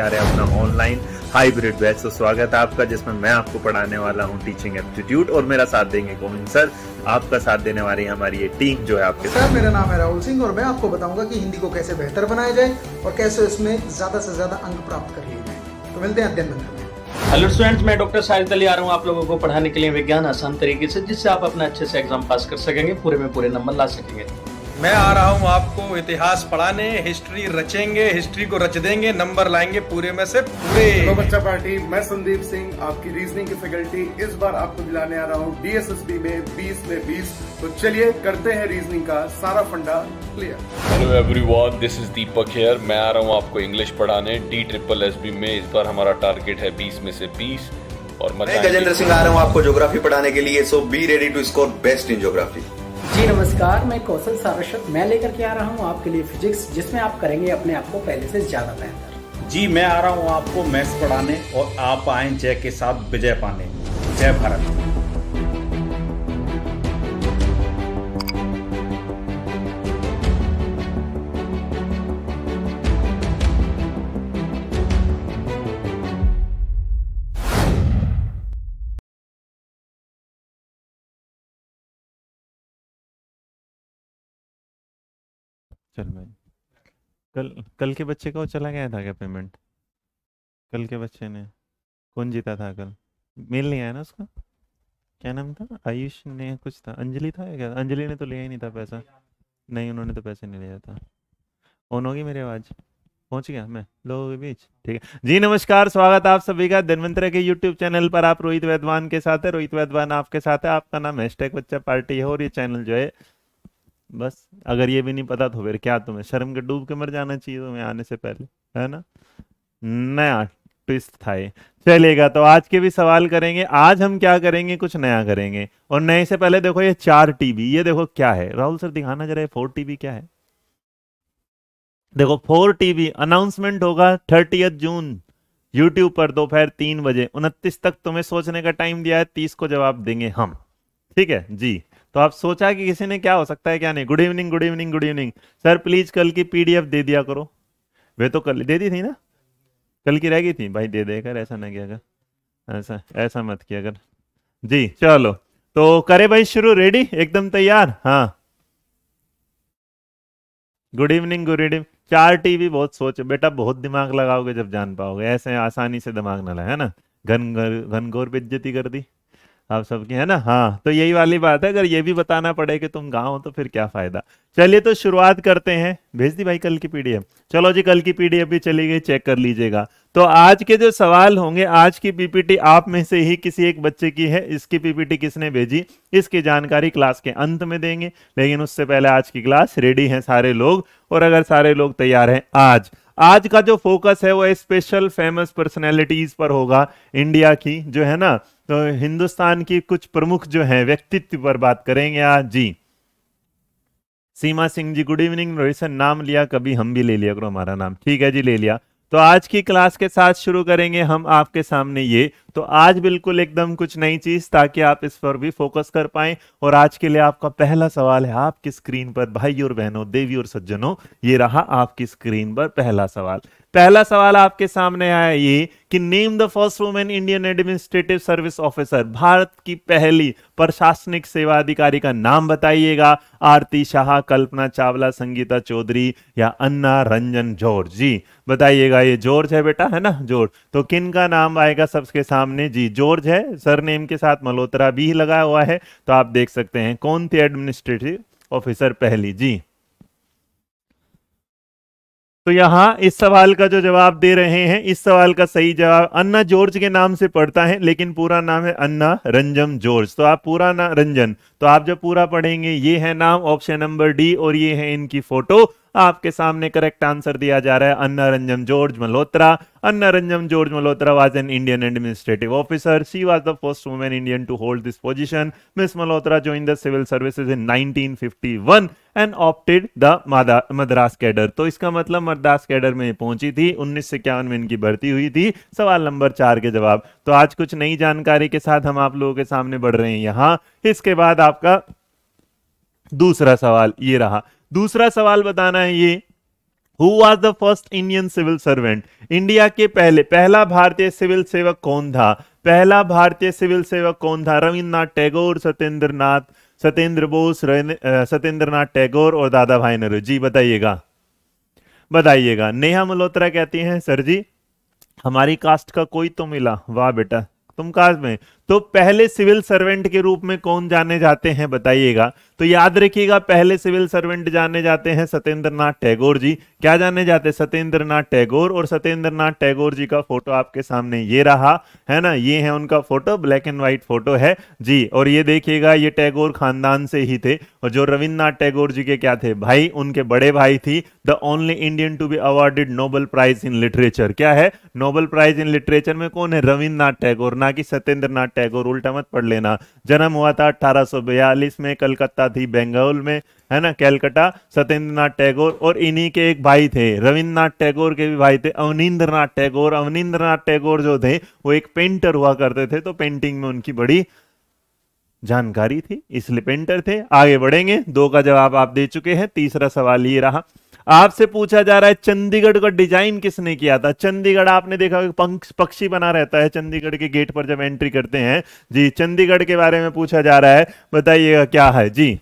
लेके आ रहे हैं अपना ऑनलाइन हाइब्रिड बैच तो स्वागत है आपका जिसमें मैं आपको पढ़ाने वाला हूँ टीचिंग एप्टीट्यूट और मेरा साथ देंगे गोविंद सर आपका साथ देने वाली हमारी ये टीम जो है आपके साथ मेरा नाम है राहुल सिंह और मैं आपको बताऊंगा की हिंदी को कैसे बेहतर बनाया जाए और कैसे इसमें ज्यादा से ज्यादा अंक प्राप्त कर लिए जाए तो मिलते हैं अध्ययन हेलो स्टूडेंट्स मैं डॉक्टर साहिल अली आ रहा हूँ आप लोगों को पढ़ाने के लिए विज्ञान आसान तरीके से जिससे आप अपना अच्छे से एग्जाम पास कर सकेंगे पूरे में पूरे नंबर ला सकेंगे मैं आ रहा हूँ आपको इतिहास पढ़ाने हिस्ट्री रचेंगे हिस्ट्री को रच देंगे नंबर लाएंगे पूरे में से पूरे तो बच्चा पार्टी मैं संदीप सिंह आपकी रीजनिंग की फैकल्टी इस बार आपको दिलाने आ रहा हूँ बी में 20 में 20 तो चलिए करते हैं रीजनिंग का सारा फंडा clear hello everyone this is Deepak here मैं आ रहा हूँ आपको इंग्लिश पढ़ाने डी ट्रिपल एस बी में इस बार हमारा टारगेट है बीस में से बीस और मैं गजेंद्र सिंह आ रहा हूँ आपको ज्योग्राफी पढ़ाने के लिए so be ready to score best in geography जी नमस्कार मैं कौशल सारस्वत मैं लेकर के आ रहा हूँ आपके लिए फिजिक्स जिसमें आप करेंगे अपने आप को पहले से ज्यादा बेहतर जी मैं आ रहा हूँ आपको मैथ्स पढ़ाने और आप आए जय के साथ विजय पाने जय भारत चल भाई कल कल के बच्चे का वो चला गया था क्या पेमेंट कल के बच्चे ने कौन जीता था कल मेल नहीं आया ना उसका क्या नाम था आयुष ने कुछ था अंजलि था या क्या अंजलि ने तो लिया ही नहीं था पैसा नहीं उन्होंने तो पैसे नहीं लिया था ऑन होगी मेरी आवाज़ पहुंच गया मैं लोगों के बीच ठीक है जी नमस्कार स्वागत आप सभी का धन्वंतरा के यूट्यूब चैनल पर आप रोहित वैद्वान के साथ है रोहित वैद्वान आपके साथ है आपका नाम हैशटैग बच्चा पार्टी है और ये चैनल जो है बस अगर ये भी नहीं पता तो फिर क्या तुम्हें शर्म के डूब के मर जाना चाहिए तुम्हें आने से पहले है ना नया ट्विस्ट था ये चलेगा तो आज के भी सवाल करेंगे आज हम क्या करेंगे कुछ नया करेंगे और नए से पहले देखो ये चार टीबी ये देखो क्या है राहुल सर दिखाना जरा फोर टीबी क्या है देखो फोर टीबी अनाउंसमेंट होगा थर्टी जून यूट्यूब पर दोपहर तीन बजे उनतीस तक तुम्हें सोचने का टाइम दिया है तीस को जवाब देंगे हम ठीक है जी तो आप सोचा कि किसी ने क्या हो सकता है क्या नहीं good evening good evening good evening sir please कल की पीडीएफ दे दिया करो वे तो कल दे दी थी ना कल की रह गई थी भाई दे देकर ऐसा ना किया कर ऐसा ऐसा मत किया कर जी चलो तो करे भाई शुरू रेडी एकदम तैयार हाँ गुड इवनिंग गुड इवनिंग चार टीवी बहुत सोच बेटा बहुत दिमाग लगाओगे जब जान पाओगे ऐसे आसानी से दिमाग ना लगाए है ना घन घनघोर बेज्जती कर दी आप सबके है ना हाँ तो यही वाली बात है अगर ये भी बताना पड़े कि तुम गांव हो तो फिर क्या फायदा चलिए तो शुरुआत करते हैं भेज दी भाई कल की पीडीएफ चलो जी कल की पीडीएफ भी चली गई चेक कर लीजिएगा तो आज के जो सवाल होंगे आज की पीपीटी आप में से ही किसी एक बच्चे की है इसकी पीपीटी किसने भेजी इसकी जानकारी क्लास के अंत में देंगे लेकिन उससे पहले आज की क्लास रेडी है सारे लोग और अगर सारे लोग तैयार हैं आज आज का जो फोकस है वो स्पेशल फेमस पर्सनैलिटीज पर होगा इंडिया की जो है ना तो हिंदुस्तान की कुछ प्रमुख जो है व्यक्तित्व पर बात करेंगे आज जी सीमा सिंह जी गुड इवनिंग रोहित नाम लिया कभी हम भी ले लिया करो हमारा नाम ठीक है जी ले लिया तो आज की क्लास के साथ शुरू करेंगे हम आपके सामने ये तो आज बिल्कुल एकदम कुछ नई चीज ताकि आप इस पर भी फोकस कर पाए और आज के लिए आपका पहला सवाल है आपकी स्क्रीन पर भाई और बहनों देवी और सज्जनों ये रहा आपकी स्क्रीन पर पहला सवाल पहला सवाल आपके सामने आया ये कि name the first women Indian administrative service officer Bharat की पहली प्रशासनिक सेवा अधिकारी का नाम बताइएगा आरती शाह कल्पना चावला संगीता चौधरी या अन्ना रंजन जॉर्ज जी बताइएगा ये जॉर्ज है बेटा है ना जॉर्ज तो किन का नाम आएगा सबके सामने सामने जी जॉर्ज है सर नेम के साथ मल्होत्रा भी लगा हुआ है तो आप देख सकते हैं कौन थी एडमिनिस्ट्रेटिव ऑफिसर पहली जी तो यहाँ इस सवाल का जो जवाब दे रहे हैं इस सवाल का सही जवाब अन्ना जॉर्ज के नाम से पढ़ता है लेकिन पूरा नाम है अन्ना रंजन जॉर्ज तो आप पूरा नाम रंजन तो आप जब पूरा पढ़ेंगे ये है नाम ऑप्शन नंबर डी और ये है इनकी फोटो आपके सामने करेक्ट आंसर दिया जा रहा है Anna Ranjan George Malhotra Anna Ranjan George Malhotra was an Indian administrative officer she was the first women Indian to hold this position miss Malhotra join the civil services in 1951 and opted the Madras cadre तो इसका मतलब मद्रास कैडर में पहुंची थी उन्नीस में इनकी भर्ती हुई थी सवाल नंबर चार के जवाब तो आज कुछ नई जानकारी के साथ हम आप लोगों के सामने बढ़ रहे हैं यहाँ इसके बाद आपका दूसरा सवाल ये रहा दूसरा सवाल बताना है ये who was the first Indian civil servant India के पहले पहला भारतीय सिविल सेवक कौन था पहला भारतीय सिविल सेवक कौन था रविन्द्रनाथ टैगोर सत्येंद्र नाथ सत्येंद्र बोस सत्येंद्र नाथ टैगोर और दादा भाई नेहरू जी बताइएगा बताइएगा नेहा मल्होत्रा कहती हैं सर जी हमारी कास्ट का कोई तो मिला वाह बेटा तुम कास्ट में तो पहले सिविल सर्वेंट के रूप में कौन जाने जाते हैं बताइएगा तो याद रखिएगा पहले सिविल सर्वेंट जाने जाते हैं सत्येंद्रनाथ टैगोर जी क्या जाने जाते हैं टैगोर और सत्येंद्रनाथ टैगोर जी का फोटो आपके सामने ये रहा है ना ये है उनका photo black and white photo है जी और ये देखिएगा ये टैगोर खानदान से ही थे और जो रविन्द्रनाथ टैगोर जी के क्या थे भाई उनके बड़े भाई थी the only Indian to be awarded Nobel prize in literature क्या है नोबल प्राइज इन लिटरेचर में कौन है रविन्द्रनाथ टैगोर ना कि सत्येंद्र टैगोर उल्टा मत पढ़ लेना जन्म हुआ था अठारह में कलकत्ता थी बेंगाल में है ना कैलकटा सत्येंद्रनाथ टैगोर और इन्हीं के एक भाई थे रविन्द्रनाथ टैगोर के भी भाई थे अवनीन्द्रनाथ टैगोर अवनीन्द्रनाथ टैगोर जो थे वो एक पेंटर हुआ करते थे तो पेंटिंग में उनकी बड़ी जानकारी थी इसलिए पेंटर थे आगे बढ़ेंगे दो का जवाब आप दे चुके हैं तीसरा सवाल ये रहा आपसे पूछा जा रहा है चंडीगढ़ का डिजाइन किसने किया था चंडीगढ़ आपने देखा पक्षी बना रहता है चंडीगढ़ के गेट पर जब एंट्री करते हैं जी चंडीगढ़ के बारे में पूछा जा रहा है बताइएगा क्या है जी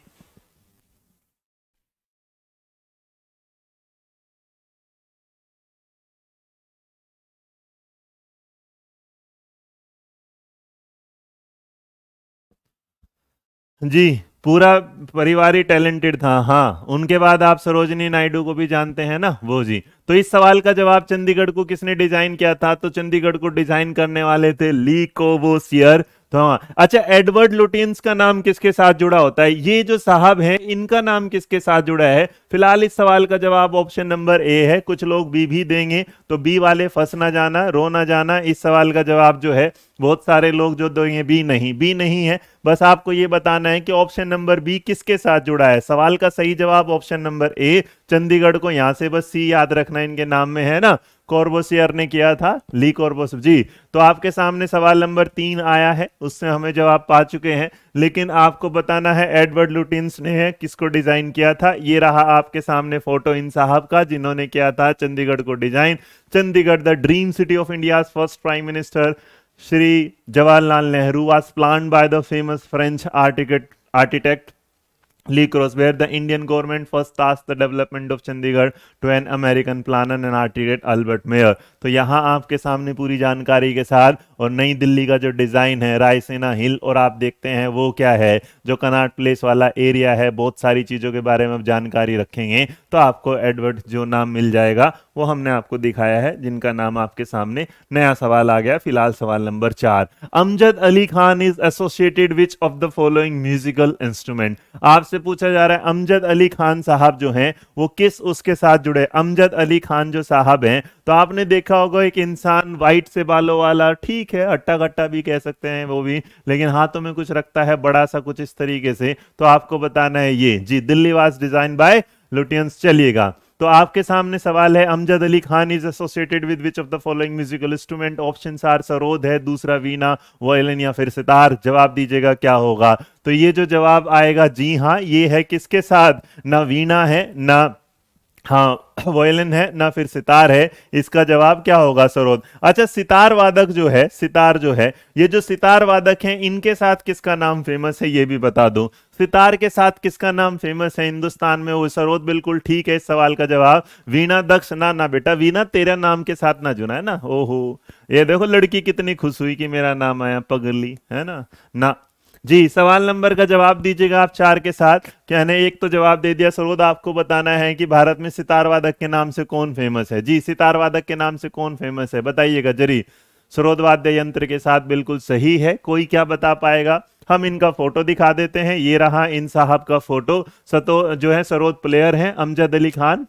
जी पूरा परिवार ही टैलेंटेड था हाँ उनके बाद आप सरोजनी नायडू को भी जानते हैं ना वो जी तो इस सवाल का जवाब चंडीगढ़ को किसने डिजाइन किया था तो चंडीगढ़ को डिजाइन करने वाले थे ली कोबोसियर तो हाँ अच्छा एडवर्ड लुटियंस का नाम किसके साथ जुड़ा होता है ये जो साहब हैं इनका नाम किसके साथ जुड़ा है फिलहाल इस सवाल का जवाब ऑप्शन नंबर ए है कुछ लोग बी भी देंगे तो बी वाले फंस ना जाना रो ना जाना इस सवाल का जवाब जो है बहुत सारे लोग जो देंगे बी नहीं बी नहीं है बस आपको ये बताना है कि ऑप्शन नंबर बी किसके साथ जुड़ा है सवाल का सही जवाब ऑप्शन नंबर ए चंडीगढ़ को यहाँ से बस सी याद रखना इनके नाम में है ना कॉर्बोसियर ने किया था ली कॉर्बोस जी तो आपके सामने सवाल नंबर तीन आया है उससे हमें जवाब पा चुके हैं लेकिन आपको बताना है एडवर्ड लुटिन्स ने है किसको डिजाइन किया था ये रहा आपके सामने फोटो इन साहब का जिन्होंने किया था चंडीगढ़ को design Chandigarh the dream city of India first prime minister Shri Jawaharlal Nehru was plan by the famous French architect architect Lee Cross, where the Indian government first tasked the development of Chandigarh to an American planner and architect Albert Mayer. तो यहाँ आपके सामने पूरी जानकारी के साथ और नई दिल्ली का जो डिज़ाइन है रायसेना हिल और आप देखते हैं वो क्या है जो कनाट प्लेस वाला एरिया है बहुत सारी चीज़ों के बारे में आप जानकारी रखेंगे तो आपको एडवर्ड जो नाम मिल जाएगा वो हमने आपको दिखाया है जिनका नाम आपके सामने नया सवाल आ गया फिलहाल सवाल नंबर चार Amjad Ali Khan is associated which of the following musical instrument आपसे पूछा जा रहा है अमजद अली खान साहब जो हैं वो किस उसके साथ जुड़े अमजद अली खान जो साहब हैं तो आपने देखा होगा एक इंसान वाइट से बालों वाला ठीक है अट्टा गट्टा भी कह सकते हैं वो भी लेकिन हाथों में कुछ रखता है बड़ा सा कुछ इस तरीके से तो आपको बताना है ये जी दिल्ली वास डिजाइन बाय लुटियंस चलिएगा तो आपके सामने सवाल है Amjad Ali Khan is associated with which of the following musical instrument option are sarod है दूसरा वीना वायलिन या फिर सितार जवाब दीजिएगा क्या होगा तो ये जो जवाब आएगा जी हाँ ये है किसके साथ ना वीणा है ना हाँ वोयलिन है ना फिर सितार है इसका जवाब क्या होगा सरोद अच्छा सितार वादक जो है सितार जो है ये जो सितार वादक हैं इनके साथ किसका नाम फेमस है ये भी बता दूं सितार के साथ किसका नाम फेमस है हिंदुस्तान में वो सरोद बिल्कुल ठीक है इस सवाल का जवाब वीणा दक्ष ना ना बेटा वीणा तेरा नाम के साथ ना जुना है ना ओहो ये देखो लड़की कितनी खुश हुई कि मेरा नाम आया पगली है ना ना जी सवाल नंबर का जवाब दीजिएगा आप चार के साथ क्या ने एक तो जवाब दे दिया सरोद आपको बताना है कि भारत में सितार वादक के नाम से कौन फेमस है जी सितार वादक के नाम से कौन फेमस है बताइएगा जरी सरोद वाद्य यंत्र के साथ बिल्कुल सही है कोई क्या बता पाएगा हम इनका फोटो दिखा देते हैं ये रहा इन साहब का फोटो सतो जो है सरोद प्लेयर है Amjad Ali Khan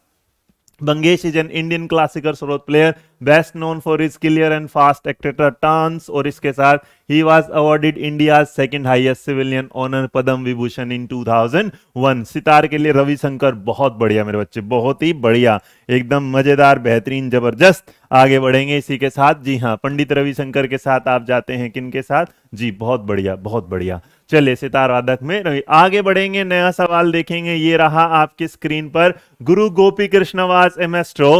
Bangesh is an Indian classical solo player, best known for his clear and fast etcetera turns और इसके साथ ही was awarded India second highest civilian honour Padma Vibhushan in two thousand one sitar के लिए रविशंकर बहुत बढ़िया मेरे बच्चे बहुत ही बढ़िया एकदम मजेदार बेहतरीन जबरदस्त आगे बढ़ेंगे इसी के साथ जी हाँ पंडित रविशंकर के साथ आप जाते हैं किन के साथ जी बहुत बढ़िया बहुत बढ़िया चले सितार वादक में आगे बढ़ेंगे नया सवाल देखेंगे ये रहा आपकी स्क्रीन पर Guru Gopi Krishna was astro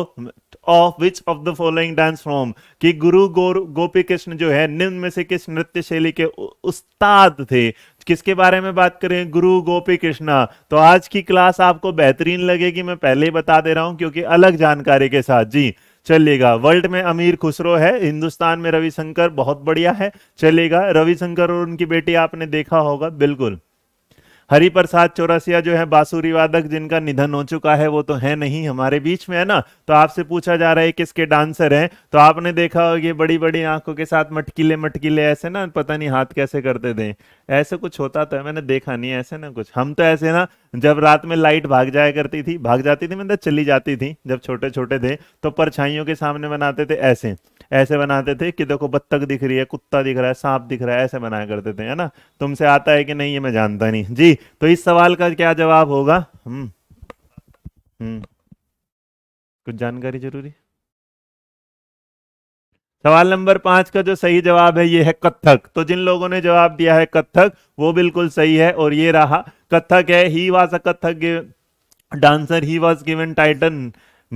of which of the following dance form कि गुरु गोपी कृष्ण जो है निम्न में से किस नृत्य शैली के उस्ताद थे किसके बारे में बात करें गुरु गोपी कृष्णा तो आज की क्लास आपको बेहतरीन लगेगी मैं पहले ही बता दे रहा हूं क्योंकि अलग जानकारी के साथ जी चलेगा वर्ल्ड में अमीर खुसरो है हिंदुस्तान में रविशंकर बहुत बढ़िया है चलेगा रविशंकर और उनकी बेटी आपने देखा होगा बिल्कुल हरिप्रसाद चौरसिया जो है बांसुरी वादक जिनका निधन हो चुका है वो तो है नहीं हमारे बीच में है ना तो आपसे पूछा जा रहा है किसके डांसर हैं तो आपने देखा होगा ये बड़ी बड़ी आंखों के साथ मटकीले मटकीले ऐसे ना पता नहीं हाथ कैसे करते थे ऐसे कुछ होता तो है मैंने देखा नहीं ऐसे ना कुछ हम तो ऐसे ना जब रात में लाइट भाग जाया करती थी भाग जाती थी मतलब चली जाती थी जब छोटे छोटे थे तो परछाइयों के सामने बनाते थे ऐसे ऐसे बनाते थे कि देखो बत्तख दिख रही है कुत्ता दिख रहा है सांप दिख रहा है ऐसे बनाया करते थे है ना तुमसे आता है कि नहीं ये मैं जानता नहीं जी तो इस सवाल का क्या जवाब होगा हम्म हम्म कुछ जानकारी जरूरी सवाल नंबर पांच का जो सही जवाब है ये है कथक तो जिन लोगों ने जवाब दिया है कथक वो बिल्कुल सही है और ये रहा कथक है he was a Kathak dancer he was given titan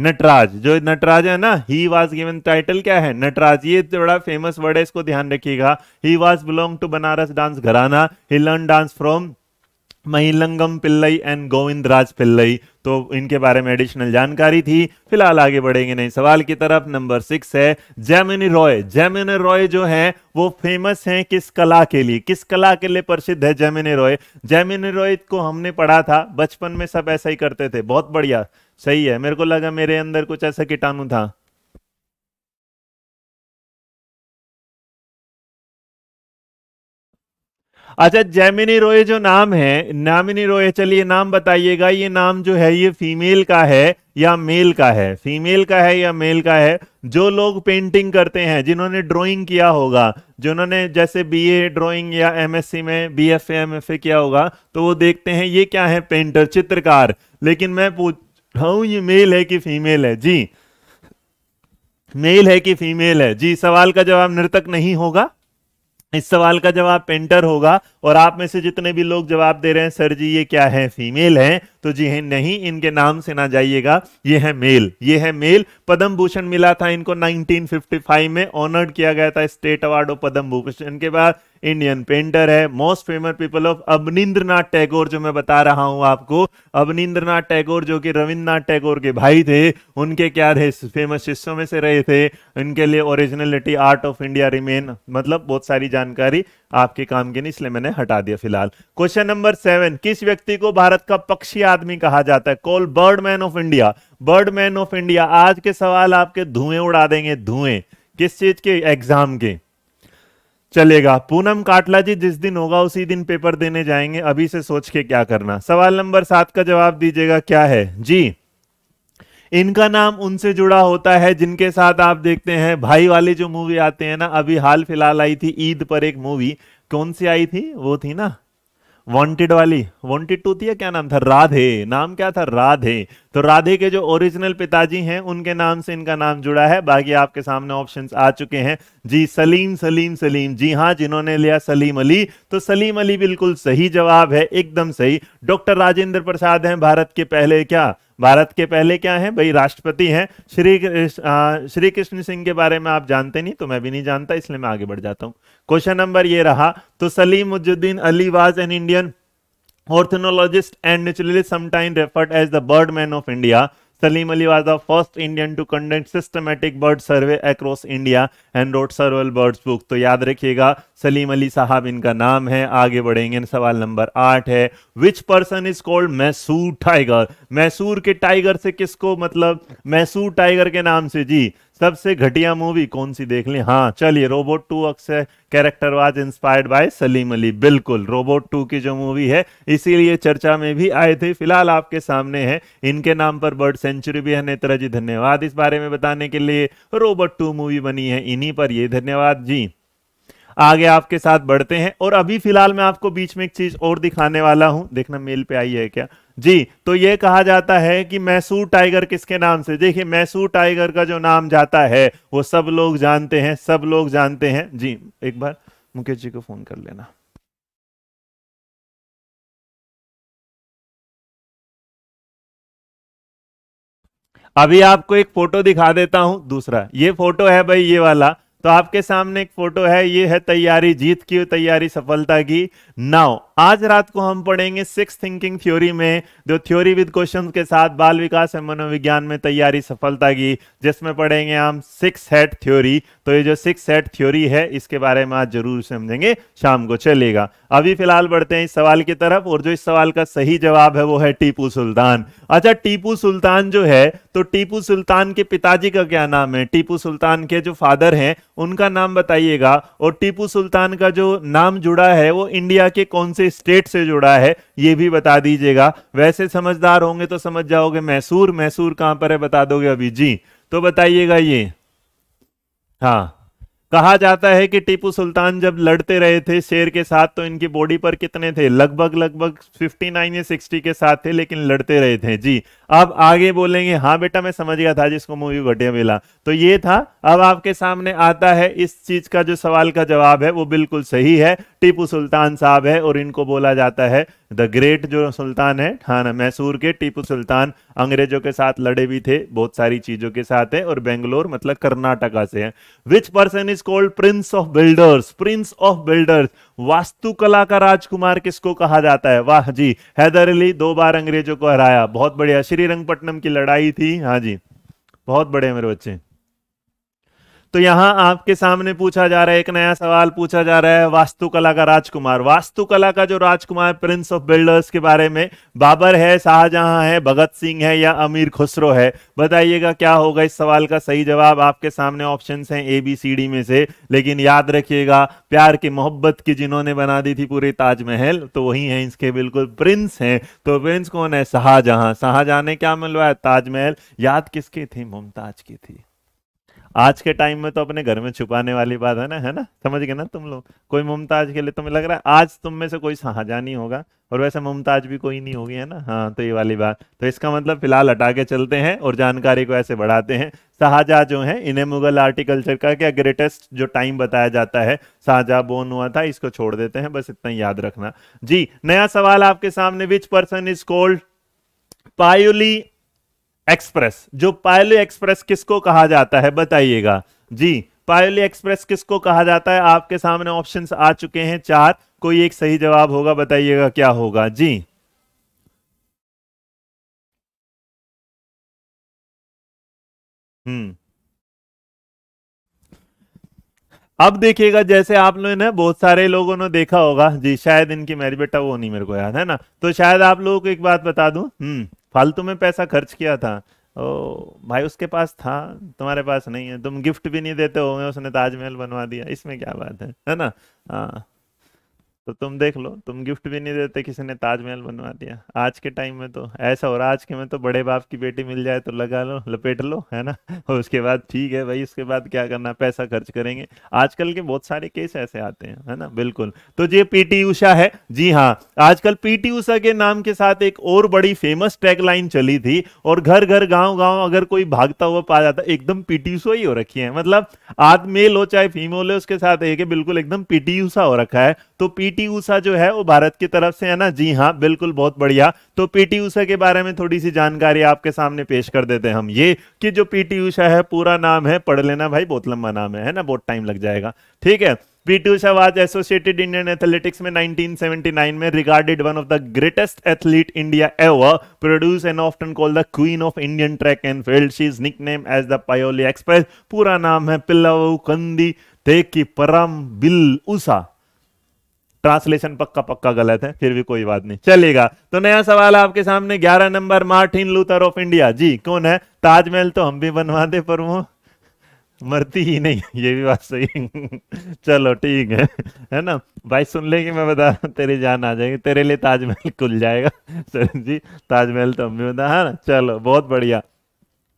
Nataraj जो नटराज है ना ही वॉज गिवन टाइटल क्या है नटराज ये बड़ा फेमस वर्ड है इसको ध्यान रखिएगा he was belong to Banaras dance gharana he learn dance from Mahilangam Pillai and Govind Raj Pillai तो इनके बारे में एडिशनल जानकारी थी फिलहाल आगे बढ़ेंगे नहीं सवाल की तरफ नंबर सिक्स है जैमिनी रॉय जैमिनी रॉय जो है वो फेमस है किस कला के लिए किस कला के लिए प्रसिद्ध है जैमिनी रॉय जैमिनी रॉय को हमने पढ़ा था बचपन में सब ऐसा ही करते थे बहुत बढ़िया सही है मेरे को लगा मेरे अंदर कुछ ऐसा कीटाणु था अच्छा जैमिनी रोए जो नाम है नामिनी रोए चलिए नाम बताइएगा ये नाम जो है ये फीमेल का है या मेल का है फीमेल का है या मेल का है जो लोग पेंटिंग करते हैं जिन्होंने ड्राइंग किया होगा जिन्होंने जैसे बीए ड्राइंग या एमएससी में बीएफए एमएफए किया होगा तो वो देखते हैं ये क्या है पेंटर चित्रकार लेकिन मैं पूछ रहा हूं ये मेल है कि फीमेल है जी मेल है कि फीमेल है जी सवाल का जवाब नृतक नहीं होगा इस सवाल का जवाब पेंटर होगा और आप में से जितने भी लोग जवाब दे रहे हैं सर जी ये क्या है फीमेल है तो जी नहीं इनके नाम से ना जाइएगा ये है मेल ये है मेल पद्म भूषण मिला था इनको 1955 में ऑनर्ड किया गया था state award of Padma Bhushan के बाद इंडियन पेंटर है most famous people of Avanindra Tagore जो मैं बता रहा हूं आपको अवनिंद्र टैगोर जो कि रविन्द्रनाथ टैगोर के भाई थे उनके क्या थे फेमस शिष्यों में से रहे थे इनके लिए originality art of India remain मतलब बहुत सारी जानकारी आपके काम के नहीं इसलिए मैंने हटा दिया फिलहाल क्वेश्चन नंबर सेवन किस व्यक्ति को भारत का पक्षी आदमी कहा जाता है call bird man of India bird man of India आज के सवाल आपके धुएं उड़ा देंगे धुएं किस चीज के एग्जाम के चलेगा पूनम काटला जी जिस दिन होगा उसी दिन पेपर देने जाएंगे अभी से सोच के क्या करना सवाल नंबर सात का जवाब दीजिएगा क्या है जी इनका नाम उनसे जुड़ा होता है जिनके साथ आप देखते हैं भाई वाले जो मूवी आते हैं ना अभी हाल फिलहाल आई थी ईद पर एक मूवी कौन सी आई थी वो थी ना वॉन्टेड वाली वॉन्टेड टू थी या क्या नाम था राधे नाम क्या था राधे तो राधे के जो ओरिजिनल पिताजी हैं उनके नाम से इनका नाम जुड़ा है बाकी आपके सामने ऑप्शंस आ चुके हैं जी सलीम सलीम सलीम जी हाँ जिन्होंने लिया सलीम अली तो सलीम अली बिल्कुल सही जवाब है एकदम सही डॉक्टर राजेंद्र प्रसाद हैं भारत के पहले क्या भारत के पहले क्या है भाई राष्ट्रपति हैं श्री श्री कृष्ण सिंह के बारे में आप जानते नहीं तो मैं भी नहीं जानता इसलिए मैं आगे बढ़ जाता हूं क्वेश्चन नंबर ये रहा तो Salim Ujuddin Ali was an Indian ornithologist and sometime referred as the bird man of India Salim Ali was the first Indian to conduct systematic bird survey across India and wrote several birds book तो याद रखिएगा सलीम अली साहब इनका नाम है आगे बढ़ेंगे सवाल नंबर आठ है which person is called Mysore tiger Mysore के टाइगर से किसको मतलब मैसूर टाइगर के नाम से जी सबसे घटिया मूवी कौन सी देख ली हाँ चलिए रोबोट टू अक्सर character was inspired by Salim Ali बिल्कुल रोबोट टू की जो मूवी है इसीलिए चर्चा में भी आए थे फिलहाल आपके सामने है इनके नाम पर बर्ड सेंचुरी भी है नेत्रा जी धन्यवाद इस बारे में बताने के लिए रोबोट टू मूवी बनी है इन्हीं पर ये धन्यवाद जी आगे आपके साथ बढ़ते हैं और अभी फिलहाल मैं आपको बीच में एक चीज और दिखाने वाला हूं देखना मेल पे आई है क्या जी तो ये कहा जाता है कि मैसूर टाइगर किसके नाम से देखिए मैसूर टाइगर का जो नाम जाता है वो सब लोग जानते हैं सब लोग जानते हैं जी एक बार मुकेश जी को फोन कर लेना अभी आपको एक फोटो दिखा देता हूं दूसरा ये फोटो है भाई ये वाला तो आपके सामने एक फोटो है ये है तैयारी जीत की तैयारी सफलता की नाउ आज रात को हम पढ़ेंगे सिक्स थिंकिंग थ्योरी में जो थ्योरी विद क्वेश्चन के साथ बाल विकास एवं मनोविज्ञान में तैयारी सफलता की जिसमें पढ़ेंगे हम सिक्स हेड थ्योरी तो ये जो सिक्स हेड थ्योरी है इसके बारे में आज जरूर समझेंगे शाम को चलेगा अभी फिलहाल बढ़ते हैं इस सवाल की तरफ और जो इस सवाल का सही जवाब है वो है टीपू सुल्तान अच्छा टीपू सुल्तान जो है तो टीपू सुल्तान के पिताजी का क्या नाम है टीपू सुल्तान के जो फादर हैं उनका नाम बताइएगा और टीपू सुल्तान का जो नाम जुड़ा है वो इंडिया के कौन से स्टेट से जुड़ा है ये भी बता दीजिएगा वैसे समझदार होंगे तो समझ जाओगे मैसूर मैसूर कहां पर है बता दोगे अभी जी तो बताइएगा ये हाँ कहा जाता है कि टीपू सुल्तान जब लड़ते रहे थे शेर के साथ तो इनकी बॉडी पर कितने थे लगभग लगभग 59 या 60 के साथ थे लेकिन लड़ते रहे थे जी अब आगे बोलेंगे हाँ बेटा मैं समझ गया था जिसको मूवी घटिया मिला तो ये था अब आपके सामने आता है इस चीज का जो सवाल का जवाब है वो बिल्कुल सही है टीपू सुल्तान साहब है और इनको बोला जाता है द ग्रेट जो सुल्तान है ना मैसूर के टीपू सुल्तान अंग्रेजों के साथ लड़े भी थे बहुत सारी चीजों के साथ है और बेंगलोर मतलब कर्नाटका से है which person is called prince of builders prince of builders वास्तुकला का राजकुमार किसको कहा जाता है वाह जी हैदर अली दो बार अंग्रेजों को हराया बहुत बढ़िया श्रीरंगपट्टनम की लड़ाई थी हाँ जी बहुत बड़े मेरे बच्चे तो यहाँ आपके सामने पूछा जा रहा है एक नया सवाल पूछा जा रहा है वास्तुकला का राजकुमार वास्तुकला का जो राजकुमार प्रिंस ऑफ बिल्डर्स के बारे में बाबर है शाहजहां है भगत सिंह है या अमीर खुसरो है बताइएगा क्या होगा इस सवाल का सही जवाब आपके सामने ऑप्शन है ए बी सी डी में से लेकिन याद रखिएगा प्यार की मोहब्बत की जिन्होंने बना दी थी पूरी ताजमहल तो वही है इसके बिल्कुल प्रिंस है तो प्रिंस कौन है शाहजहां शाहजहां ने क्या मिलवाया ताजमहल याद किसके थी मुमताज की थी आज के टाइम में तो अपने घर में छुपाने वाली बात है ना है ना समझ गए ना तुम लोग कोई मुमताज के लिए तुम्हें लग रहा है आज तुम में से कोई सहाजा नहीं होगा और वैसे मुमताज भी कोई नहीं होगी है ना हाँ तो ये वाली बात तो इसका मतलब फिलहाल हटा के चलते हैं और जानकारी को ऐसे बढ़ाते हैं शाहजहा जो है इन्हें मुगल आर्टिकल्चर का क्या ग्रेटेस्ट जो टाइम बताया जाता है शाहजहा बोन हुआ था इसको छोड़ देते हैं बस इतना याद रखना जी नया सवाल आपके सामने which person is called Payyoli express जो पायले एक्सप्रेस किसको कहा जाता है बताइएगा जी पायले एक्सप्रेस किसको कहा जाता है आपके सामने ऑप्शंस आ चुके हैं चार कोई एक सही जवाब होगा बताइएगा क्या होगा जी हम्म अब देखिएगा जैसे आप लोगों ने बहुत सारे लोगों ने देखा होगा जी शायद इनकी मैरिज बेटा वो नहीं मेरे को याद है ना तो शायद आप लोगों को एक बात बता दूं हम्म फालतू में पैसा खर्च किया था ओ भाई उसके पास था तुम्हारे पास नहीं है तुम गिफ्ट भी नहीं देते हो उसने ताजमहल बनवा दिया इसमें क्या बात है है ना हाँ तो तुम देख लो तुम गिफ्ट भी नहीं देते किसी ने ताजमहल बनवा दिया आज के टाइम में तो ऐसा हो रहा आज के में तो बड़े बाप की बेटी मिल जाए तो लगा लो लपेट लो है ना और उसके बाद ठीक है भाई उसके बाद क्या करना पैसा खर्च करेंगे आजकल के बहुत सारे केस ऐसे आते हैं है ना बिल्कुल तो ये पीटी उषा है जी हाँ आजकल पीटी उषा के नाम के साथ एक और बड़ी फेमस टैगलाइन चली थी और घर घर गाँव गाँव अगर कोई भागता हुआ पा जाता एकदम पीटी उषा ही हो रखी है मतलब आदमेल हो चाहे फीमेल हो उसके साथ एक बिल्कुल एकदम पीटी उषा हो रखा है तो पीटी पीटी ऊषा जो है वो भारत की तरफ से है ना जी हाँ बिल्कुल बहुत बढ़िया तो पीटी ऊषा के बारे में थोड़ी सी जानकारी आपके सामने पेश कर देते हैं हम ये कि जो पीटी ऊषा है पूरा नाम है पढ़ लेना भाई बहुत लंबा नाम है, है ना बहुत टाइम लग जाएगा ठीक है PT Usha was associated Indian athletics में 1979 में regarded one of the greatest athlete India ever produce and often call the queen of Indian track and field she is nickname as the Payyoli express पूरा नाम है पिल्लव कंदी तेकी परम बिल उषा ट्रांसलेशन पक्का पक्का गलत है फिर भी कोई बात नहीं चलेगा तो नया सवाल आपके सामने ग्यारह number Martin Luther of India जी कौन है ताजमहल तो हम भी बनवा दे पर वो मरती ही नहीं ये भी बात सही चलो ठीक है है ना भाई सुन ले कि मैं बता रहा हूँ तेरी जान आ जाएगी तेरे लिए ताजमहल खुल जाएगा सर जी ताजमहल तो हम भी बता है ना चलो बहुत बढ़िया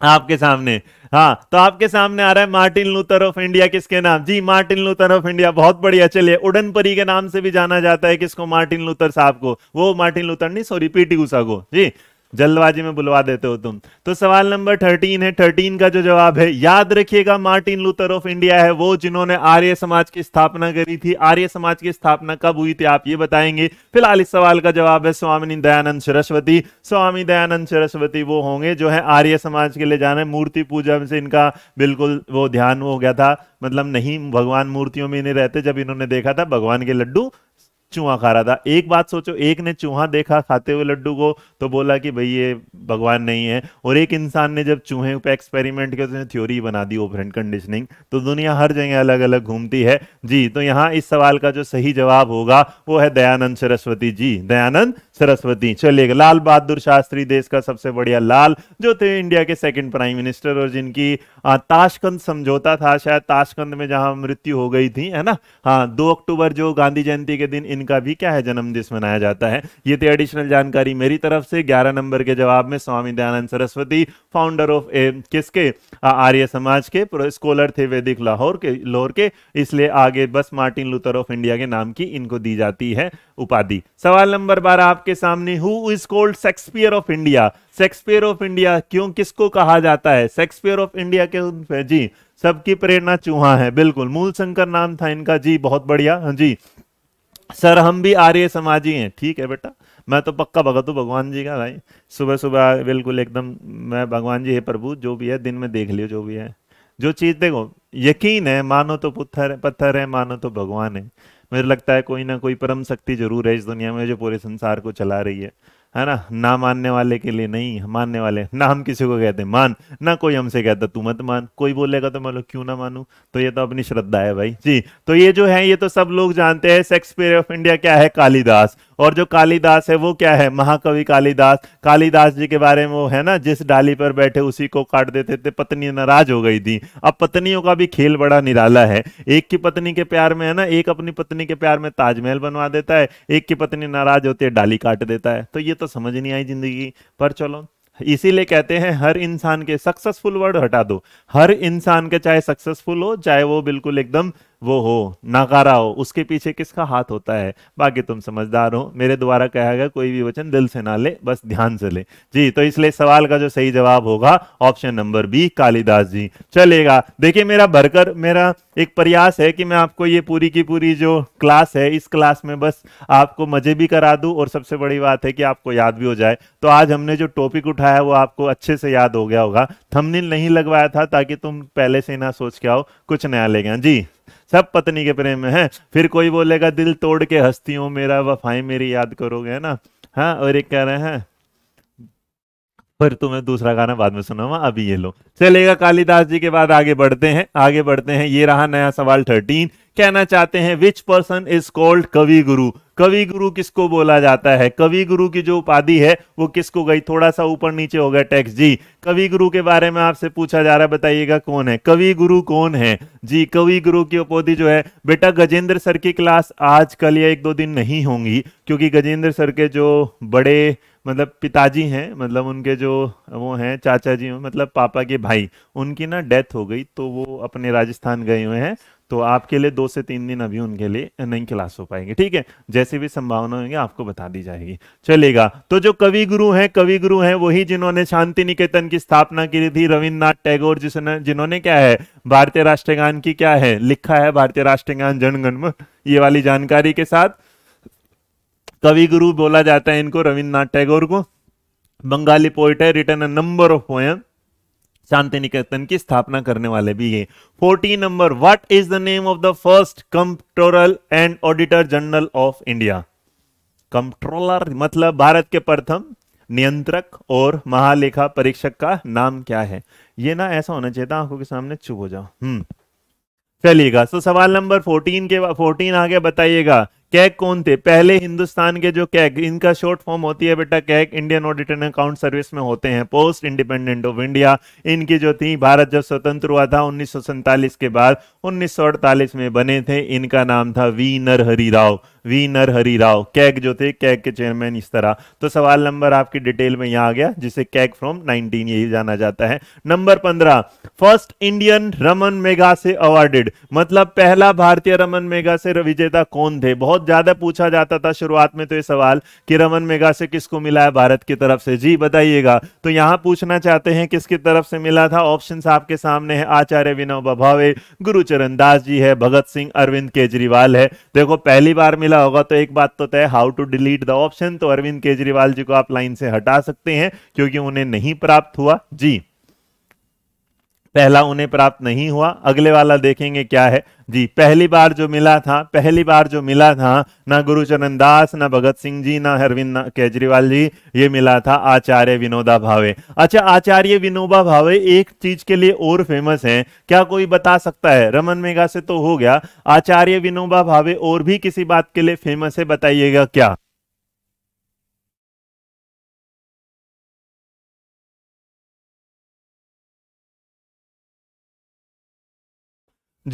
आपके सामने हाँ तो आपके सामने आ रहा है मार्टिन लूथर ऑफ इंडिया किसके नाम जी मार्टिन लूथर ऑफ इंडिया बहुत बढ़िया चलिए उडनपरी के नाम से भी जाना जाता है किसको मार्टिन लूथर साहब को वो मार्टिन लूथर नहीं सॉरी पीटी उषा को जी जल्दबाजी में बुलवा देते हो तुम तो सवाल नंबर थर्टीन है थर्टीन का जो जवाब है याद रखिएगा मार्टिन लूथर ऑफ इंडिया है वो जिन्होंने आर्य समाज की स्थापना करी थी आर्य समाज की स्थापना कब हुई थी आप ये बताएंगे फिलहाल इस सवाल का जवाब है स्वामी दयानंद सरस्वती स्वामी दयानंद सरस्वती वो होंगे जो है आर्य समाज के लिए जाने मूर्ति पूजा से इनका बिल्कुल वो ध्यान हो गया था मतलब नहीं भगवान मूर्तियों में नहीं रहते जब इन्होंने देखा था भगवान के लड्डू चूहा खा रहा था एक बात सोचो एक ने चूहा देखा खाते हुए लड्डू को तो बोला कि भाई ये भगवान नहीं है और एक इंसान ने जब चूहे पे एक्सपेरिमेंट किया तो थ्योरी बना दी ओपरेंट कंडीशनिंग तो दुनिया हर जगह अलग अलग घूमती है जी तो यहाँ इस सवाल का जो सही जवाब होगा वो है दयानंद सरस्वती जी दयानंद सरस्वती चलिएगा लाल बहादुर शास्त्री देश का सबसे बढ़िया लाल जो थे इंडिया के सेकंड प्राइम मिनिस्टर और जिनकी ताशकंद समझौता था शायद ताशकंद में जहां मृत्यु हो गई थी है ना हाँ दो अक्टूबर जो गांधी जयंती के दिन इनका भी क्या है जन्मदिन मनाया जाता है ये थे एडिशनल जानकारी मेरी तरफ से ग्यारह नंबर के जवाब में Swami Dayanand Saraswati founder of a किसके आर्य समाज के स्कॉलर थे वैदिक लाहौर के लाहौर के इसलिए आगे बस मार्टिन लूथर ऑफ इंडिया के नाम की इनको दी जाती है उपाधि सवाल नंबर बारह आपके सामने who is called Shakespeare of India Shakespeare of India क्यों किसको कहा जाता है शेक्सपियर ऑफ इंडिया के जी सबकी प्रेरणा चूहा है बिल्कुल मूल शंकर नाम था इनका जी बहुत बढ़िया हाँ जी सर हम भी आर्य समाजी हैं ठीक है बेटा मैं तो पक्का भगत हूँ भगवान जी का भाई सुबह सुबह बिल्कुल एकदम मैं भगवान जी है प्रभु जो भी है दिन में देख लियो जो भी है जो चीज़ देखो यकीन है मानो तो पत्थर है पत्थर है मानो तो भगवान है मुझे लगता है कोई ना कोई परम शक्ति जरूर है इस दुनिया में जो पूरे संसार को चला रही है है ना ना मानने वाले के लिए नहीं मानने वाले ना हम किसी को कहते मान ना कोई हमसे कहता तू मत मान कोई बोलेगा तो मैं लोग क्यों ना मानू तो ये तो अपनी श्रद्धा है भाई जी तो ये जो है ये तो सब लोग जानते हैं शेक्सपियर ऑफ इंडिया क्या है कालिदास और जो कालिदास है वो क्या है महाकवि कालिदास कालिदास जी के बारे में वो है ना जिस डाली पर बैठे उसी को काट देते थे पत्नी नाराज हो गई थी अब पत्नियों का भी खेल बड़ा निराला है एक की पत्नी के प्यार में है ना एक अपनी पत्नी के प्यार में ताजमहल बनवा देता है एक की पत्नी नाराज होती है डाली काट देता है तो ये तो समझ नहीं आई जिंदगी पर चलो इसीलिए कहते हैं हर इंसान के सक्सेसफुल वर्ड हटा दो हर इंसान के चाहे सक्सेसफुल हो चाहे वो बिल्कुल एकदम वो हो नाकारा हो उसके पीछे किसका हाथ होता है बाकी तुम समझदार हो मेरे द्वारा कहा गया कोई भी वचन दिल से ना ले बस ध्यान से ले जी तो इसलिए सवाल का जो सही जवाब होगा option number B Kalidas ji चलेगा देखिए मेरा भरकर मेरा एक प्रयास है कि मैं आपको ये पूरी की पूरी जो क्लास है इस क्लास में बस आपको मजे भी करा दू और सबसे बड़ी बात है कि आपको याद भी हो जाए तो आज हमने जो टॉपिक उठाया वो आपको अच्छे से याद हो गया होगा थमनिल नहीं लगवाया था ताकि तुम पहले से ना सोच के आओ कुछ नया ले गया जी सब पत्नी के प्रेम में है फिर कोई बोलेगा दिल तोड़ के हस्ती हो मेरा वफाएं मेरी याद करोगे है ना हाँ और एक कह रहे हैं फिर तुम्हें दूसरा गाना बाद में सुनाऊंगा अभी ये लो चलेगा कालिदास जी के बाद आगे बढ़ते हैं आगे बढ़ते हैं ये रहा नया सवाल थर्टीन कहना चाहते हैं विच पर्सन इज कॉल्ड कवि गुरु कवि गुरु किसको बोला जाता है कवि गुरु की जो उपाधि है वो किसको गई थोड़ा सा ऊपर नीचे हो गया टैक्स जी कवि गुरु के बारे में आपसे पूछा जा रहा है बताइएगा कौन है कवि गुरु कौन है जी कवि गुरु की उपाधि जो है बेटा गजेंद्र सर की क्लास आज कल या एक दो दिन नहीं होंगी क्योंकि गजेंद्र सर के जो बड़े मतलब पिताजी हैं मतलब उनके जो वो हैं चाचा जी मतलब पापा के भाई उनकी ना डेथ हो गई तो वो अपने राजस्थान गए हुए हैं तो आपके लिए दो से तीन दिन अभी उनके लिए नहीं क्लास हो पाएंगे ठीक है जैसी भी संभावना होंगे आपको बता दी जाएगी चलेगा तो जो कवि गुरु हैं कवि गुरु हैं वही जिन्होंने शांति निकेतन की स्थापना की थी रविन्द्रनाथ टैगोर जिसने जिन्होंने क्या है भारतीय राष्ट्रगान की क्या है लिखा है भारतीय राष्ट्रगान जनगणमन ये वाली जानकारी के साथ कवि गुरु बोला जाता है इनको रविन्द्रनाथ टैगोर को बंगाली पोइट है written a number of poem Shanti Niketan की स्थापना करने वाले भी है fourteen number what is the name of the first comptroller and auditor general of India comptroller मतलब भारत के प्रथम नियंत्रक और महालेखा परीक्षक का नाम क्या है ये ना ऐसा होना चाहिए था आंखों के सामने चुप हो जाओ हम्म चलिएगा सो तो सवाल नंबर फोर्टीन के फोर्टीन आगे बताइएगा कैग कौन थे पहले हिंदुस्तान के जो कैग इनका शॉर्ट फॉर्म होती है बेटा CAG Indian audit and account service में होते हैं पोस्ट इंडिपेंडेंट ऑफ इंडिया इनकी जो थी भारत जब स्वतंत्र हुआ था उन्नीस के बाद उन्नीस में बने थे इनका नाम था वी नरहरी राव वी नर हरी राव कैग जो थे कैग के चेयरमैन इस तरह तो सवाल नंबर आपकी डिटेल में यहां आ गया जिसे कैग फ्रॉम 19 यही जाना जाता है number 15 first Indian Ramon Magsaysay awarded मतलब पहला भारतीय रमन मेगा से विजेता कौन थे बहुत ज्यादा पूछा जाता था शुरुआत में तो ये सवाल कि रमन मेगा से किसको मिला है भारत की तरफ से जी बताइएगा तो यहां पूछना चाहते हैं किसकी तरफ से मिला था ऑप्शन आपके सामने है आचार्य विनोबा भावे गुरुचरण दास जी है भगत सिंह अरविंद केजरीवाल है देखो पहली बार मिला मिला होगा तो एक बात तो तय how to delete the option तो अरविंद केजरीवाल जी को आप लाइन से हटा सकते हैं क्योंकि उन्हें नहीं प्राप्त हुआ जी पहला उन्हें प्राप्त नहीं हुआ अगले वाला देखेंगे क्या है जी पहली बार जो मिला था पहली बार जो मिला था ना गुरुचरण दास ना भगत सिंह जी ना अरविंद केजरीवाल जी ये मिला था आचार्य विनोदा भावे अच्छा आचार्य विनोबा भावे एक चीज के लिए और फेमस हैं क्या कोई बता सकता है रमन मेघा से तो हो गया आचार्य विनोबा भावे और भी किसी बात के लिए फेमस है बताइएगा क्या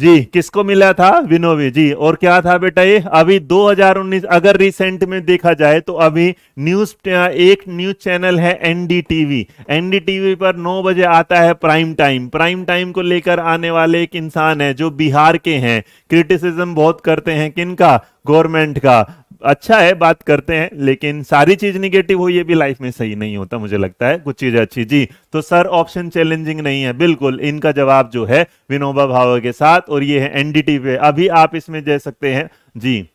जी किसको मिला था विनोवे जी और क्या था बेटा ये अभी 2019 अगर रिसेंट में देखा जाए तो अभी न्यूज एक न्यूज चैनल है एनडीटीवी एनडीटीवी पर 9 बजे आता है प्राइम टाइम प्राइम टाइम को लेकर आने वाले एक इंसान है जो बिहार के हैं क्रिटिसिज्म बहुत करते हैं किनका गवर्नमेंट का अच्छा है बात करते हैं लेकिन सारी चीज निगेटिव हो ये भी लाइफ में सही नहीं होता मुझे लगता है कुछ चीजें अच्छी जी तो सर ऑप्शन चैलेंजिंग नहीं है बिल्कुल इनका जवाब जो है विनोबा भावे के साथ और ये है एनडीटी पे अभी आप इसमें दे सकते हैं जी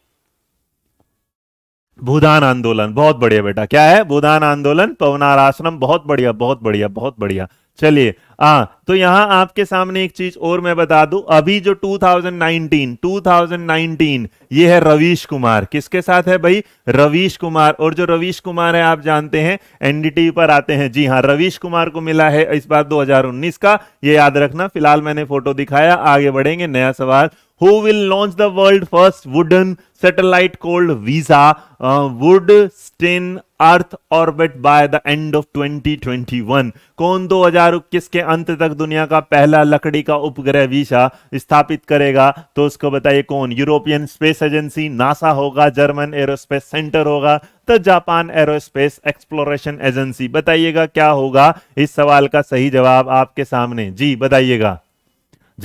भूदान आंदोलन बहुत बढ़िया बेटा क्या है भूदान आंदोलन पवनार आश्रम बहुत बढ़िया बहुत बढ़िया बहुत बढ़िया चलिए हाँ तो यहां आपके सामने एक चीज और मैं बता दू अभी जो 2019 2019 ये है रवीश कुमार किसके साथ है भाई रवीश कुमार और जो रवीश कुमार है आप जानते हैं एनडीटीवी पर आते हैं जी हाँ रवीश कुमार को मिला है इस बार 2019 का ये याद रखना फिलहाल मैंने फोटो दिखाया आगे बढ़ेंगे नया सवाल who will launch the world first wooden satellite called वीजा wood stain Earth orbit by the end of 2021 कौन 2021 के अंत तक दुनिया का पहला लकड़ी का उपग्रह वीशा स्थापित करेगा तो उसको बताइए कौन यूरोपियन स्पेस एजेंसी नासा होगा जर्मन एरोस्पेस सेंटर होगा तो जापान एरोस्पेस एक्सप्लोरेशन एजेंसी बताइएगा क्या होगा इस सवाल का सही जवाब आपके सामने जी बताइएगा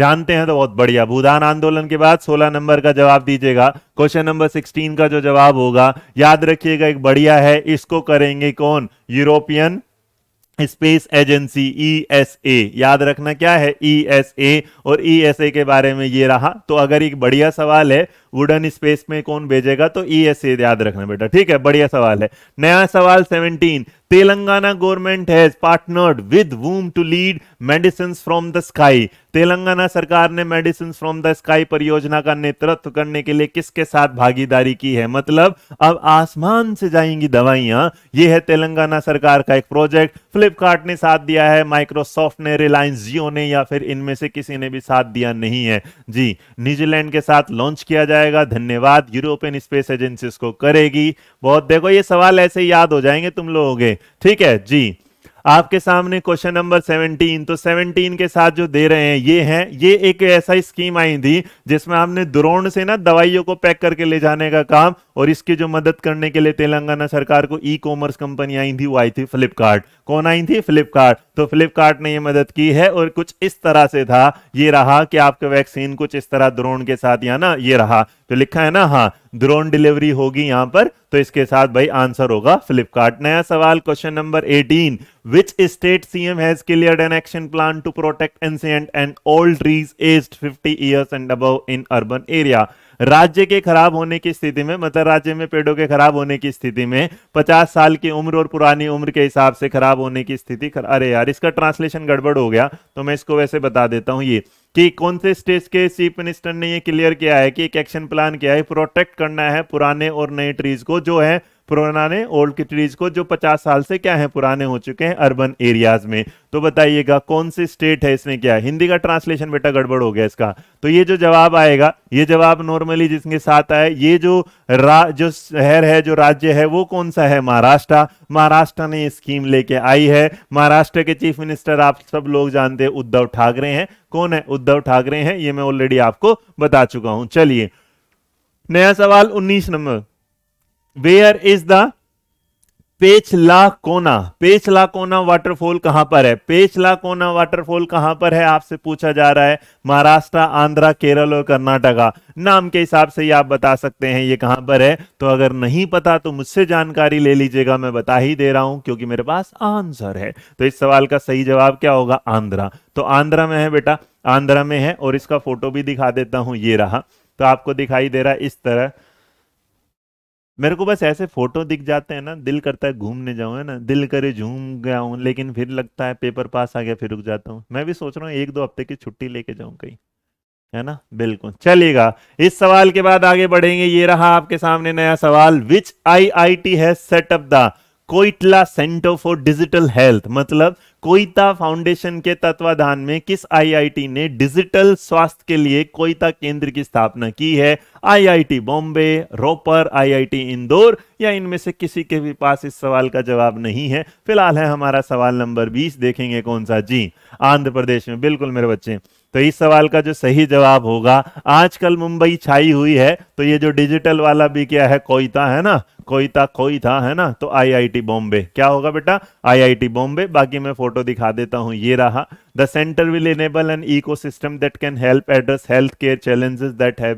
जानते हैं तो बहुत बढ़िया भूदान आंदोलन के बाद 16 नंबर का जवाब दीजिएगा क्वेश्चन नंबर 16 का जो जवाब होगा याद रखिएगा एक बढ़िया है इसको करेंगे कौन European Space Agency E S A याद रखना क्या है ई एस ए और ई एस ए के बारे में ये रहा तो अगर एक बढ़िया सवाल है वुडन स्पेस में कौन भेजेगा तो ई e एस याद रखना बेटा ठीक है बढ़िया सवाल है नया सवाल seventeen Telangana government has partnered with whom to lead medicine from the sky Telangana सरकार ने मेडिसिन फ्रॉम द स्काई परियोजना का नेतृत्व करने के लिए किसके साथ भागीदारी की है मतलब अब आसमान से जाएंगी दवाइयां यह है तेलंगाना सरकार का एक प्रोजेक्ट फ्लिपकार्ट ने साथ दिया है माइक्रोसॉफ्ट ने रिलायंस जियो ने या फिर इनमें से किसी ने भी साथ दिया नहीं है जी न्यूजीलैंड के साथ लॉन्च किया जाए जाएगा धन्यवाद यूरोपियन स्पेस एजेंसी को करेगी बहुत देखो ये सवाल ऐसे याद हो जाएंगे तुम लोगों ठीक है जी आपके सामने क्वेश्चन नंबर 17 तो 17 के साथ जो दे रहे हैं ये हैं ये एक ऐसा स्कीम आई थी जिसमें हमने द्रोण से ना दवाइयों को पैक करके ले जाने का काम और इसकी जो मदद करने के लिए तेलंगाना सरकार को ई कॉमर्स कंपनी आई थी वो आई थी फ्लिपकार्ट कौन आई थी फ्लिपकार्ट तो फ्लिपकार्ट ने ये मदद की है और कुछ इस तरह से था ये रहा कि आपके वैक्सीन कुछ इस तरह ड्रोन के साथ या ना ये रहा तो लिखा है ना हाँ ड्रोन डिलीवरी होगी यहां पर तो इसके साथ भाई आंसर होगा फ्लिपकार्ट नया सवाल question number eighteen which state CM has clear an action plan to protect ancient and old trees age fifty years and above in urban area राज्य के खराब होने की स्थिति में मतलब राज्य में पेड़ों के खराब होने की स्थिति में पचास साल की उम्र और पुरानी उम्र के हिसाब से खराब होने की स्थिति अरे यार इसका ट्रांसलेशन गड़बड़ हो गया तो मैं इसको वैसे बता देता हूँ ये कि कौन से स्टेज के चीफ मिनिस्टर ने ये क्लियर किया है कि एक एक्शन प्लान क्या है प्रोटेक्ट करना है पुराने और नए ट्रीज को जो है पुराने ओल्ड की ट्रीज को जो 50 साल से क्या है पुराने हो चुके हैं अर्बन एरियाज में तो बताइएगा कौन सी स्टेट है इसमें क्या है हिंदी का ट्रांसलेशन बेटा गड़बड़ हो गया इसका तो ये जो जवाब आएगा ये जवाब नॉर्मली जिसके साथ आए ये जो जो शहर है जो राज्य है वो कौन सा है महाराष्ट्र महाराष्ट्र ने स्कीम लेके आई है महाराष्ट्र के चीफ मिनिस्टर आप सब लोग जानते हैं उद्धव ठाकरे हैं कौन है उद्धव ठाकरे हैं ये मैं ऑलरेडी आपको बता चुका हूं चलिए नया सवाल उन्नीस number where is the Pechla Kona Pechla कोना वाटरफॉल कहां पर है पेचला कोना वाटरफॉल कहां पर है आपसे पूछा जा रहा है महाराष्ट्र आंध्र केरल और कर्नाटका नाम के हिसाब से ही आप बता सकते हैं ये कहां पर है तो अगर नहीं पता तो मुझसे जानकारी ले लीजिएगा मैं बता ही दे रहा हूं क्योंकि मेरे पास आंसर है तो इस सवाल का सही जवाब क्या होगा आंध्रा तो आंध्रा में है बेटा आंध्रा में है और इसका फोटो भी दिखा देता हूं ये रहा तो आपको दिखाई दे रहा है इस तरह मेरे को बस ऐसे फोटो दिख जाते हैं ना दिल करता है घूमने जाऊं है ना दिल करे झूम गया हूं लेकिन फिर लगता है पेपर पास आ गया फिर रुक जाता हूं मैं भी सोच रहा हूँ एक दो हफ्ते की छुट्टी लेके जाऊं कहीं है ना बिल्कुल चलिएगा इस सवाल के बाद आगे बढ़ेंगे ये रहा आपके सामने नया सवाल विच आई आई टी है setup the Koita center for digital health मतलब कोइता फाउंडेशन के तत्वाधान में किस आईआईटी ने डिजिटल स्वास्थ्य के लिए कोइता केंद्र की स्थापना की है आईआईटी बॉम्बे रोपर आईआईटी इंदौर या इनमें से किसी के भी पास इस सवाल का जवाब नहीं है फिलहाल है हमारा सवाल नंबर 20 देखेंगे कौन सा जी आंध्र प्रदेश में बिल्कुल मेरे बच्चे तो इस सवाल का जो सही जवाब होगा आजकल मुंबई छाई हुई है तो ये जो डिजिटल वाला भी क्या है कोयता है ना कोयता कोयता है ना तो आईआईटी बॉम्बे क्या होगा बेटा आईआईटी बॉम्बे बाकी मैं फोटो दिखा देता हूं ये रहा the center will enable an eco system that can help address health care challenges that है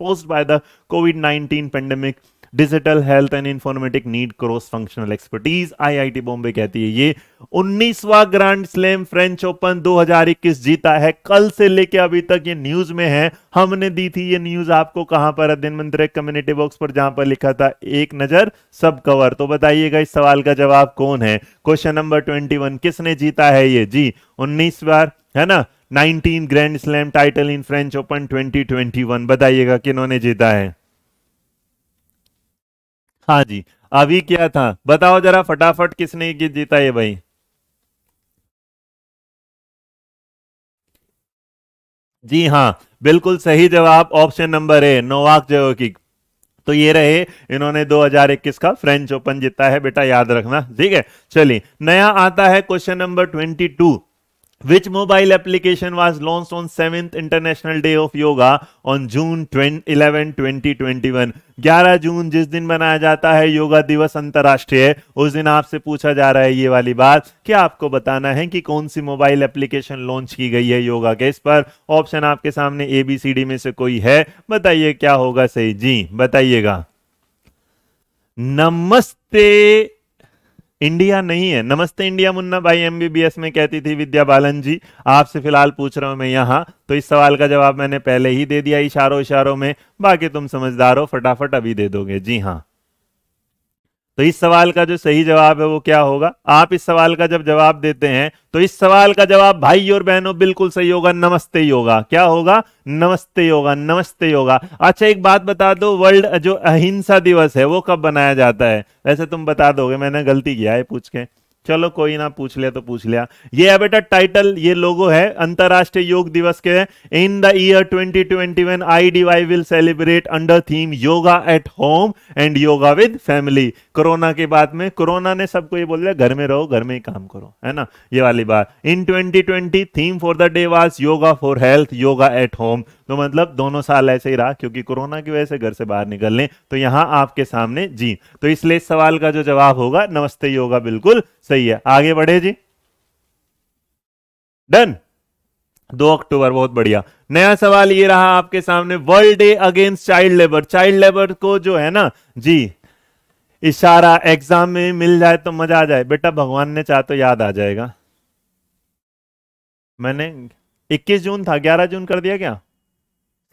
COVID nineteen pandemic digital health and informatic need cross functional expertise IIT Bombay कहती है ये उन्नीसवा ग्रैंड स्लैम फ्रेंच ओपन 2021 जीता है कल से लेके अभी तक ये न्यूज में है हमने दी थी ये न्यूज आपको कहां पर अध्ययन मंत्र कम्युनिटी बॉक्स पर जहां पर लिखा था एक नजर सब कवर तो बताइएगा इस सवाल का जवाब कौन है क्वेश्चन नंबर ट्वेंटी किसने जीता है ये जी उन्नीस बार है ना 19 grand slam title in French Open 2021 बताइएगा किन्होंने जीता है हाँ जी अभी क्या था बताओ जरा फटाफट किसने गीत जीता ये भाई जी हाँ बिल्कुल सही जवाब option number A Novak Djokovic तो ये रहे इन्होंने 2021 का फ्रेंच ओपन जीता है बेटा याद रखना ठीक है चलिए नया आता है question number 22 Which mobile application was launched on 7th International Day of Yoga on June 20, 11, 2021? 11 जून जिस दिन मनाया जाता है योगा दिवस अंतर्राष्ट्रीय उस दिन आपसे पूछा जा रहा है ये वाली बात कि आपको बताना है कि कौन सी मोबाइल एप्लीकेशन लॉन्च की गई है योगा के इस पर ऑप्शन आपके सामने ए बी सी डी में से कोई है बताइए क्या होगा सही जी बताइएगा नमस्ते इंडिया नहीं है नमस्ते इंडिया मुन्ना भाई एमबीबीएस में कहती थी विद्या बालन जी आपसे फिलहाल पूछ रहा हूं मैं यहाँ तो इस सवाल का जवाब मैंने पहले ही दे दिया इशारों इशारों में बाकी तुम समझदार हो फटाफट अभी दे दोगे जी हाँ तो इस सवाल का जो सही जवाब है वो क्या होगा आप इस सवाल का जब जवाब देते हैं तो इस सवाल का जवाब भाई और बहनों बिल्कुल सही होगा नमस्ते योगा क्या होगा नमस्ते योगा नमस्ते योगा अच्छा एक बात बता दो वर्ल्ड जो अहिंसा दिवस है वो कब मनाया जाता है वैसे तुम बता दोगे मैंने गलती किया है पूछ के चलो कोई ना पूछ लिया तो पूछ लिया ये है बेटा टाइटल ये लोगो है अंतरराष्ट्रीय योग दिवस के in the year 2021 IDY will celebrate under theme yoga at home and yoga with family corona के बाद में कोरोना ने सबको ये बोल दिया घर में रहो घर में ही काम करो है ना ये वाली बात in 2020 theme for the day was yoga for health yoga at home तो मतलब दोनों साल ऐसे ही रहा क्योंकि कोरोना की वजह से घर से बाहर निकलने तो यहाँ आपके सामने जी तो इसलिए इस सवाल का जो जवाब होगा नमस्ते ही होगा बिल्कुल सही है आगे बढ़े जी डन दो अक्टूबर बहुत बढ़िया नया सवाल ये रहा आपके सामने world day against child labour child labour को जो है ना जी इशारा एग्जाम में मिल जाए तो मजा आ जाए बेटा भगवान ने चाह तो याद आ जाएगा मैंने 21 जून था 11 जून कर दिया क्या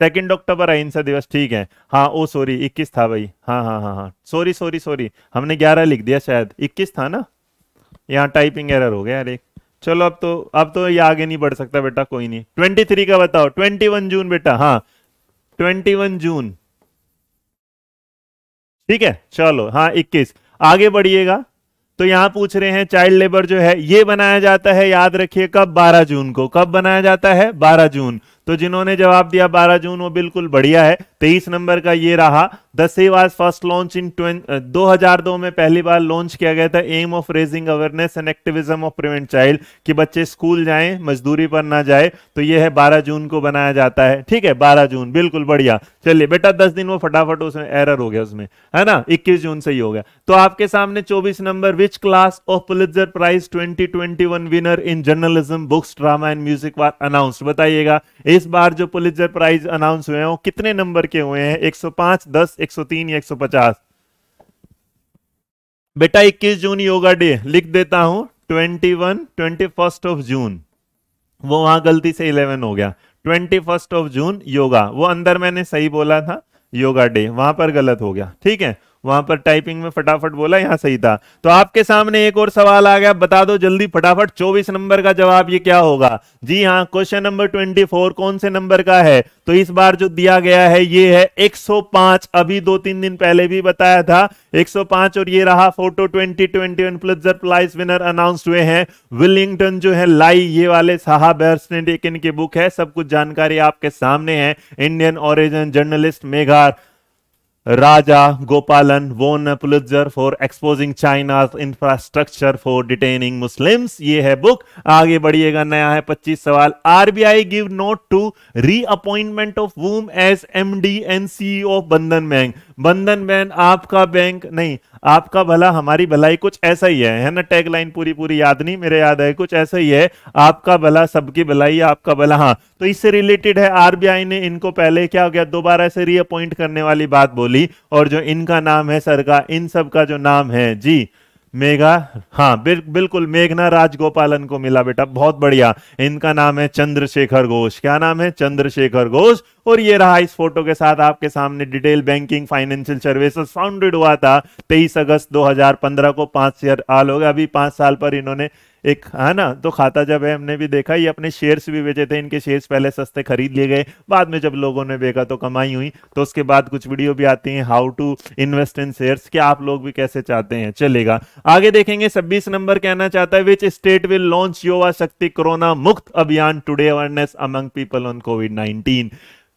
सेकेंड अक्टूबर अहिंसा दिवस ठीक है हाँ ओ सॉरी इक्कीस था भाई हाँ हाँ हाँ हाँ सॉरी सॉरी सॉरी हमने ग्यारह लिख दिया शायद इक्कीस था ना यहाँ टाइपिंग एरर हो गया अरे चलो अब तो अब तो ये आगे नहीं बढ़ सकता बेटा कोई नहीं ट्वेंटी थ्री का बताओ ट्वेंटी वन जून बेटा हाँ ट्वेंटी वन जून ठीक है चलो हाँ इक्कीस आगे बढ़िएगा तो यहाँ पूछ रहे हैं चाइल्ड लेबर जो है ये बनाया जाता है याद रखिए कब 12 जून को कब बनाया जाता है 12 जून तो जिन्होंने जवाब दिया बारह जून वो बिल्कुल बढ़िया है तेईस नंबर का ये रहा the save first launch in दो में पहली बार लॉन्च किया गया था aim of raising awareness and activism of prevent child कि बच्चे स्कूल जाएं मजदूरी पर ना जाए तो ये है बारह जून को बनाया जाता है ठीक है बारह जून बिल्कुल बढ़िया चलिए बेटा दस दिन वो फटाफट उसमें एरर हो गया उसमें है ना इक्कीस जून से ही हो गया तो आपके सामने चौबीस number which class of Pulitzer prize twenty winner in journalism books drama and music were announce बताइएगा इस बार जो पुलिस प्राइज अनाउंस हुए हैं वो कितने नंबर के हुए हैं 105, 10, 103 या 150? बेटा 21 जून योगा डे लिख देता हूं 21, 21 ऑफ जून वो वहां गलती से 11 हो गया 21 ऑफ जून योगा वो अंदर मैंने सही बोला था योगा डे वहां पर गलत हो गया ठीक है वहां पर टाइपिंग में फटाफट बोला यहां सही था तो आपके सामने एक और सवाल आ गया बता दो जल्दी फटाफट 24 नंबर का जवाब ये क्या होगा जी हाँ क्वेश्चन नंबर 24 कौन से नंबर का है तो इस बार जो दिया गया है ये है 105 अभी दो तीन दिन पहले भी बताया था 105 और ये रहा photo 2021 Pulitzer prize winner announce हुए हैं विलिंगटन जो है लाई ये वाले साहब इनकी बुक है सब कुछ जानकारी आपके सामने है इंडियन ओरिजिन जर्नलिस्ट मेघार Raja Gopalan won a Pulitzer for exposing China's infrastructure for detaining Muslims. ये है बुक आगे बढ़िएगा नया है 25 सवाल RBI give nod to reappointment of whom as MD and CEO of Bandhan bank Bandhan Bank आपका बैंक नहीं आपका भला हमारी भलाई कुछ ऐसा ही है है ना टैगलाइन पूरी पूरी याद नहीं मेरे याद है कुछ ऐसा ही है आपका भला सबकी भलाई आपका भला हाँ तो इससे रिलेटेड है आरबीआई ने इनको पहले क्या हो गया दोबारा से रीअपॉइंट करने वाली बात बोली ली और जो इनका नाम है सर का इन सब का जो नाम है जी मेघा हाँ बिल, बिल्कुल मेघना राजगोपालन को मिला बेटा बहुत बढ़िया इनका नाम है चंद्रशेखर घोष क्या नाम है चंद्रशेखर घोष और ये रहा इस फोटो के साथ आपके सामने detail banking financial services founded हुआ था 23 अगस्त 2015 को पांच ईयर आल हो गया अभी पांच साल पर इन्होंने एक है हाँ ना तो खाता जब है हमने भी देखा ये अपने शेयर्स भी बेचे थे इनके शेयर्स पहले सस्ते खरीद लिए गए बाद में जब लोगों ने बेचा तो कमाई हुई तो उसके बाद कुछ वीडियो भी आती हैं how to invest in shares क्या आप लोग भी कैसे चाहते हैं चलेगा आगे देखेंगे छब्बीस नंबर कहना चाहता है विच स्टेट विल लॉन्च युवा Shakti corona Mukt Abhiyan today awareness among people on covid nineteen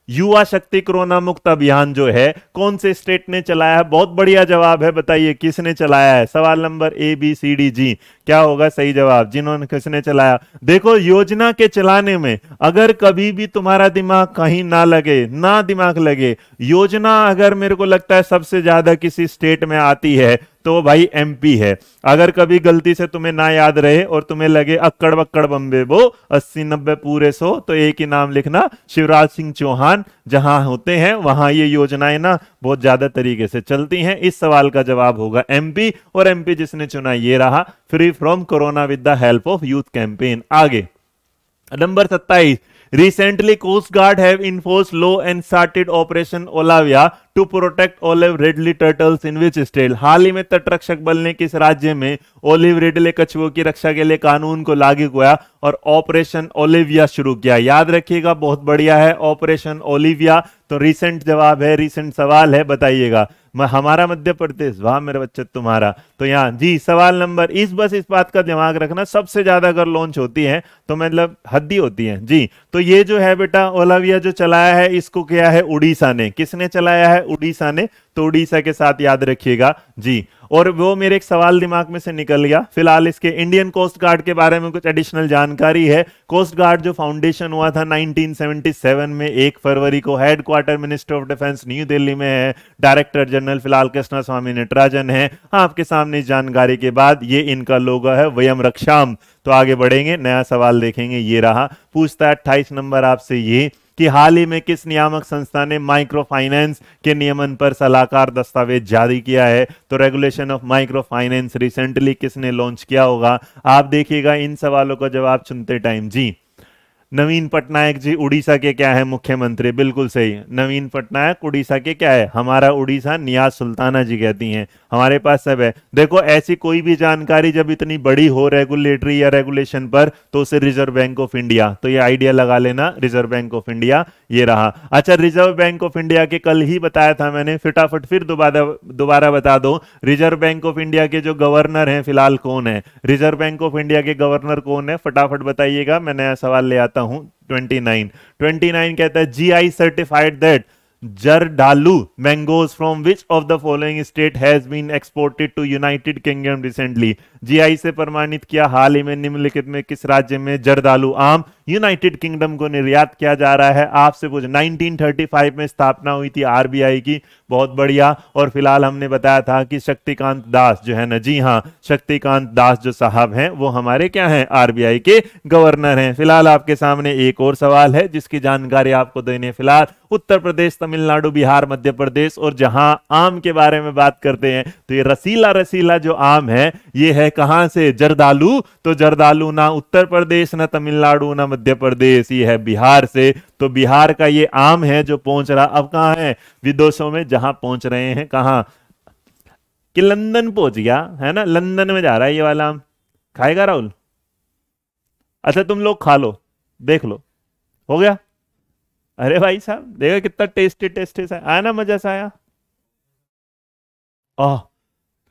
Yuva Shakti corona Mukt अभियान जो है कौन से स्टेट ने चलाया है बहुत बढ़िया जवाब है बताइए किसने चलाया है सवाल number A B C D जी क्या होगा सही जवाब जिन्होंने किसने चलाया देखो योजना के चलाने में अगर कभी भी तुम्हारा दिमाग कहीं ना लगे ना दिमाग लगे योजना अगर मेरे को लगता है सबसे ज्यादा किसी स्टेट में आती है तो भाई एम है अगर कभी गलती से तुम्हें ना याद रहे और तुम्हें लगे अक्कड़ बक्कड़ बम्बे वो अस्सी नब्बे पूरे सो तो एक ही नाम लिखना शिवराज सिंह चौहान जहां होते हैं वहां ये योजनाएं ना बहुत ज्यादा तरीके से चलती हैं इस सवाल का जवाब होगा एमपी और एमपी जिसने चुना ये रहा free from corona with the help of youth campaign आगे नंबर सत्ताईस Recently, Coast Guard have enforced law and started Operation Olavia to protect olive ridley turtles in which state हाल ही में तटरक्षक बल ने किस राज्य में ओलिव रिडले कछुओं की रक्षा के लिए कानून को लागू किया और ऑपरेशन ओलिविया शुरू किया याद रखिएगा बहुत बढ़िया है ऑपरेशन ओलिविया तो रिसेंट जवाब है रिसेंट सवाल है बताइएगा मैं हमारा मध्य प्रदेश वहां मेरा बच्चे तुम्हारा तो यहाँ जी सवाल नंबर इस बस इस बात का दिमाग रखना सबसे ज्यादा अगर लॉन्च होती है तो मतलब हद्दी होती है जी तो ये जो है बेटा ओलाविया जो चलाया है इसको क्या है उड़ीसा ने किसने चलाया है उड़ीसा ने तो उड़ीसा के साथ याद रखिएगा जी और वो मेरे एक सवाल दिमाग में से निकल गया फिलहाल इसके इंडियन कोस्ट गार्ड के बारे में कुछ एडिशनल जानकारी है कोस्ट गार्ड जो फाउंडेशन हुआ था 1977 में एक फरवरी को headquarter minister of defence new Delhi में है डायरेक्टर जनरल फिलहाल कृष्णा स्वामी नटराजन है आपके सामने इस जानकारी के बाद ये इनका लोगो है वयम रक्षाम तो आगे बढ़ेंगे नया सवाल देखेंगे ये रहा पूछता है अट्ठाईस नंबर आपसे ये कि हाल ही में किस नियामक संस्था ने माइक्रो फाइनेंस के नियमन पर सलाहकार दस्तावेज जारी किया है तो regulation of micro finance recently किसने लॉन्च किया होगा आप देखिएगा इन सवालों का जवाब चुनते टाइम जी नवीन पटनायक जी उड़ीसा के क्या है मुख्यमंत्री बिल्कुल सही नवीन पटनायक उड़ीसा के क्या है हमारा उड़ीसा नियाज सुल्ताना जी कहती हैं हमारे पास सब है देखो ऐसी कोई भी जानकारी जब इतनी बड़ी हो रेगुलेटरी या रेगुलेशन पर तो उसे रिजर्व बैंक ऑफ इंडिया तो ये आइडिया लगा लेना रिजर्व बैंक ऑफ इंडिया ये रहा अच्छा रिजर्व बैंक ऑफ इंडिया के कल ही बताया था मैंने फटाफट फिर दोबारा दोबारा बता दो रिजर्व बैंक ऑफ इंडिया के जो गवर्नर हैं फिलहाल कौन है रिजर्व बैंक ऑफ इंडिया के गवर्नर कौन है फटाफट बताइएगा मैं नया सवाल ले आता हूं ट्वेंटी नाइन कहता है G I certified that Zardalu mangoes from which of the following state has been exported to United Kingdom recently GI से प्रमाणित किया हाल ही में निम्नलिखित में किस राज्य में जरदालू आम यूनाइटेड किंगडम को निर्यात किया जा रहा है आपसे पूछ 1935 में स्थापना हुई थी आरबीआई की बहुत बढ़िया और फिलहाल हमने बताया था कि शक्तिकांत दास जो है ना जी हाँ शक्तिकांत दास जो साहब हैं वो हमारे क्या हैं आरबीआई के गवर्नर हैं फिलहाल आपके सामने एक और सवाल है जिसकी जानकारी आपको देने फिलहाल उत्तर प्रदेश तमिलनाडु बिहार मध्य प्रदेश और जहां आम के बारे में बात करते हैं तो ये रसीला रसीला जो आम है ये है कहां से जरदालू तो जरदालू ना उत्तर प्रदेश ना तमिलनाडु ना मध्य प्रदेश ये है बिहार से तो बिहार का ये आम है जो पहुंच रहा अब कहा है विदेशों में जहां पहुंच रहे हैं कहा कि लंदन पहुंच गया है ना लंदन में जा रहा है ये वाला आम खाएगा राहुल अच्छा तुम लोग खा लो देख लो हो गया अरे भाई साहब देखा कितना टेस्टी टेस्टी सा आया ना मजा सा आया ओह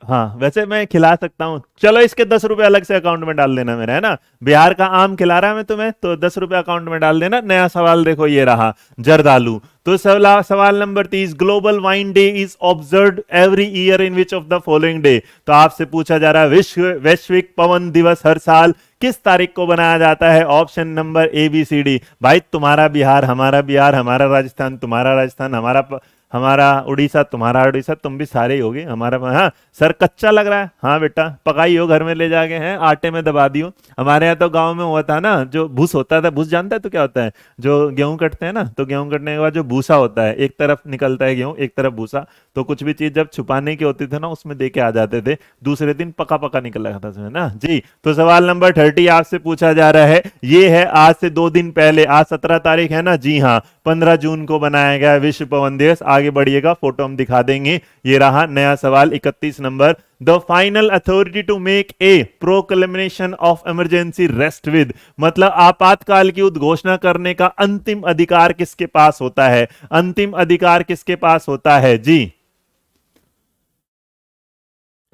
हाँ वैसे मैं खिला सकता हूँ चलो इसके दस रुपए अलग से अकाउंट में डाल देना मेरा है ना बिहार का आम खिला रहा मैं तुम्हें तो दस रुपए अकाउंट में डाल देना नया सवाल देखो ये रहा जरदालू तो सवाल सवाल नंबर तीस global wine day is observe every year in which of the following day तो आपसे पूछा जा रहा है विश्व वैश्विक पवन दिवस हर साल किस तारीख को बनाया जाता है option number A B C D भाई तुम्हारा बिहार हमारा बिहार हमारा राजस्थान तुम्हारा राजस्थान हमारा प... हमारा उड़ीसा तुम्हारा उड़ीसा तुम भी सारे ही होगे हमारा हाँ सर कच्चा लग रहा है हाँ बेटा पकाई हो घर में ले जाके हैं आटे में दबा दियो हमारे यहाँ तो गांव में हुआ था ना जो भूस होता था भूस जानता है तो क्या होता है जो गेहूं कटते हैं ना तो गेहूं कटने के बाद जो भूसा होता है एक तरफ निकलता है गेहूं एक तरफ भूसा तो कुछ भी चीज जब छुपाने की होती थी ना उसमें दे के आ जाते थे दूसरे दिन पका पका निकल रहा था उसमें ना जी तो सवाल नंबर थर्टी आपसे पूछा जा रहा है ये है आज से दो दिन पहले आज सत्रह तारीख है ना जी हाँ पंद्रह जून को बनाया गया विश्व पवन दिवस आगे बढ़िएगा फोटो हम दिखा देंगे ये रहा नया सवाल इकतीस number the final authority to make a proclamation of emergency rest with मतलब आपातकाल की उद्घोषणा करने का अंतिम अधिकार किसके पास होता है अंतिम अधिकार किसके पास होता है जी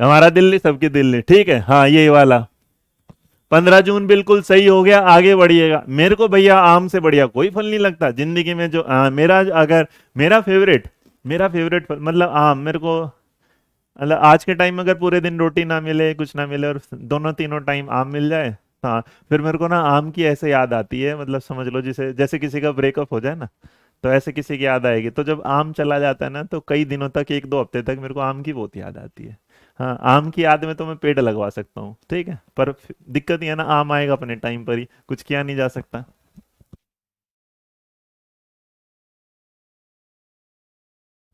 हमारा दिल्ली सबकी दिल्ली ठीक है हाँ ये वाला पंद्रह जून बिल्कुल सही हो गया आगे बढ़िएगा मेरे को भैया आम से बढ़िया कोई फल नहीं लगता जिंदगी में जो आ, मेरा अगर मेरा फेवरेट मेरा फेवरेट फल मतलब आम मेरे को मतलब आज के टाइम में अगर पूरे दिन रोटी ना मिले कुछ ना मिले और दोनों तीनों टाइम आम मिल जाए हाँ फिर मेरे को ना आम की ऐसे याद आती है मतलब समझ लो जिसे जैसे किसी का ब्रेकअप हो जाए ना तो ऐसे किसी की याद आएगी तो जब आम चला जाता है ना तो कई दिनों तक एक दो हफ्ते तक मेरे को आम की बहुत याद आती है हाँ आम की याद में तो मैं पेड़ लगवा सकता हूँ ठीक है पर दिक्कत ही है ना आम आएगा अपने टाइम पर ही कुछ किया नहीं जा सकता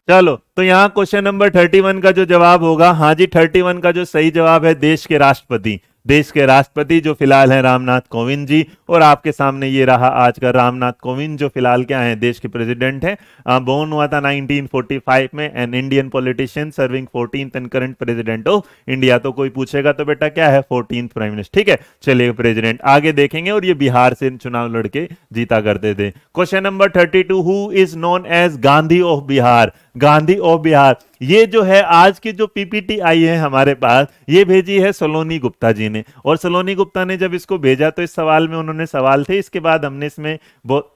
चलो तो यहाँ क्वेश्चन नंबर थर्टी वन का जो जवाब होगा हाँ जी थर्टी वन का जो सही जवाब है देश के राष्ट्रपति देश के राष्ट्रपति जो फिलहाल हैं रामनाथ कोविंद जी और आपके सामने ये रहा आज का रामनाथ कोविंद जो फिलहाल क्या है देश के प्रेसिडेंट हैं बोर्न हुआ था 1945 में an Indian politician serving fourteen and current president of India तो कोई पूछेगा तो बेटा क्या है फोर्टीन प्राइम मिनिस्टर ठीक है चलिए प्रेजिडेंट आगे देखेंगे और ये बिहार से चुनाव लड़के जीता करते थे question number thirty two who is known as Gandhi of Bihar Gandhi of Bihar ये जो है आज की जो पीपीटी आई है हमारे पास ये भेजी है सलोनी गुप्ता जी ने और सलोनी गुप्ता ने जब इसको भेजा तो इस सवाल में उन्होंने सवाल थे इसके बाद हमने इसमें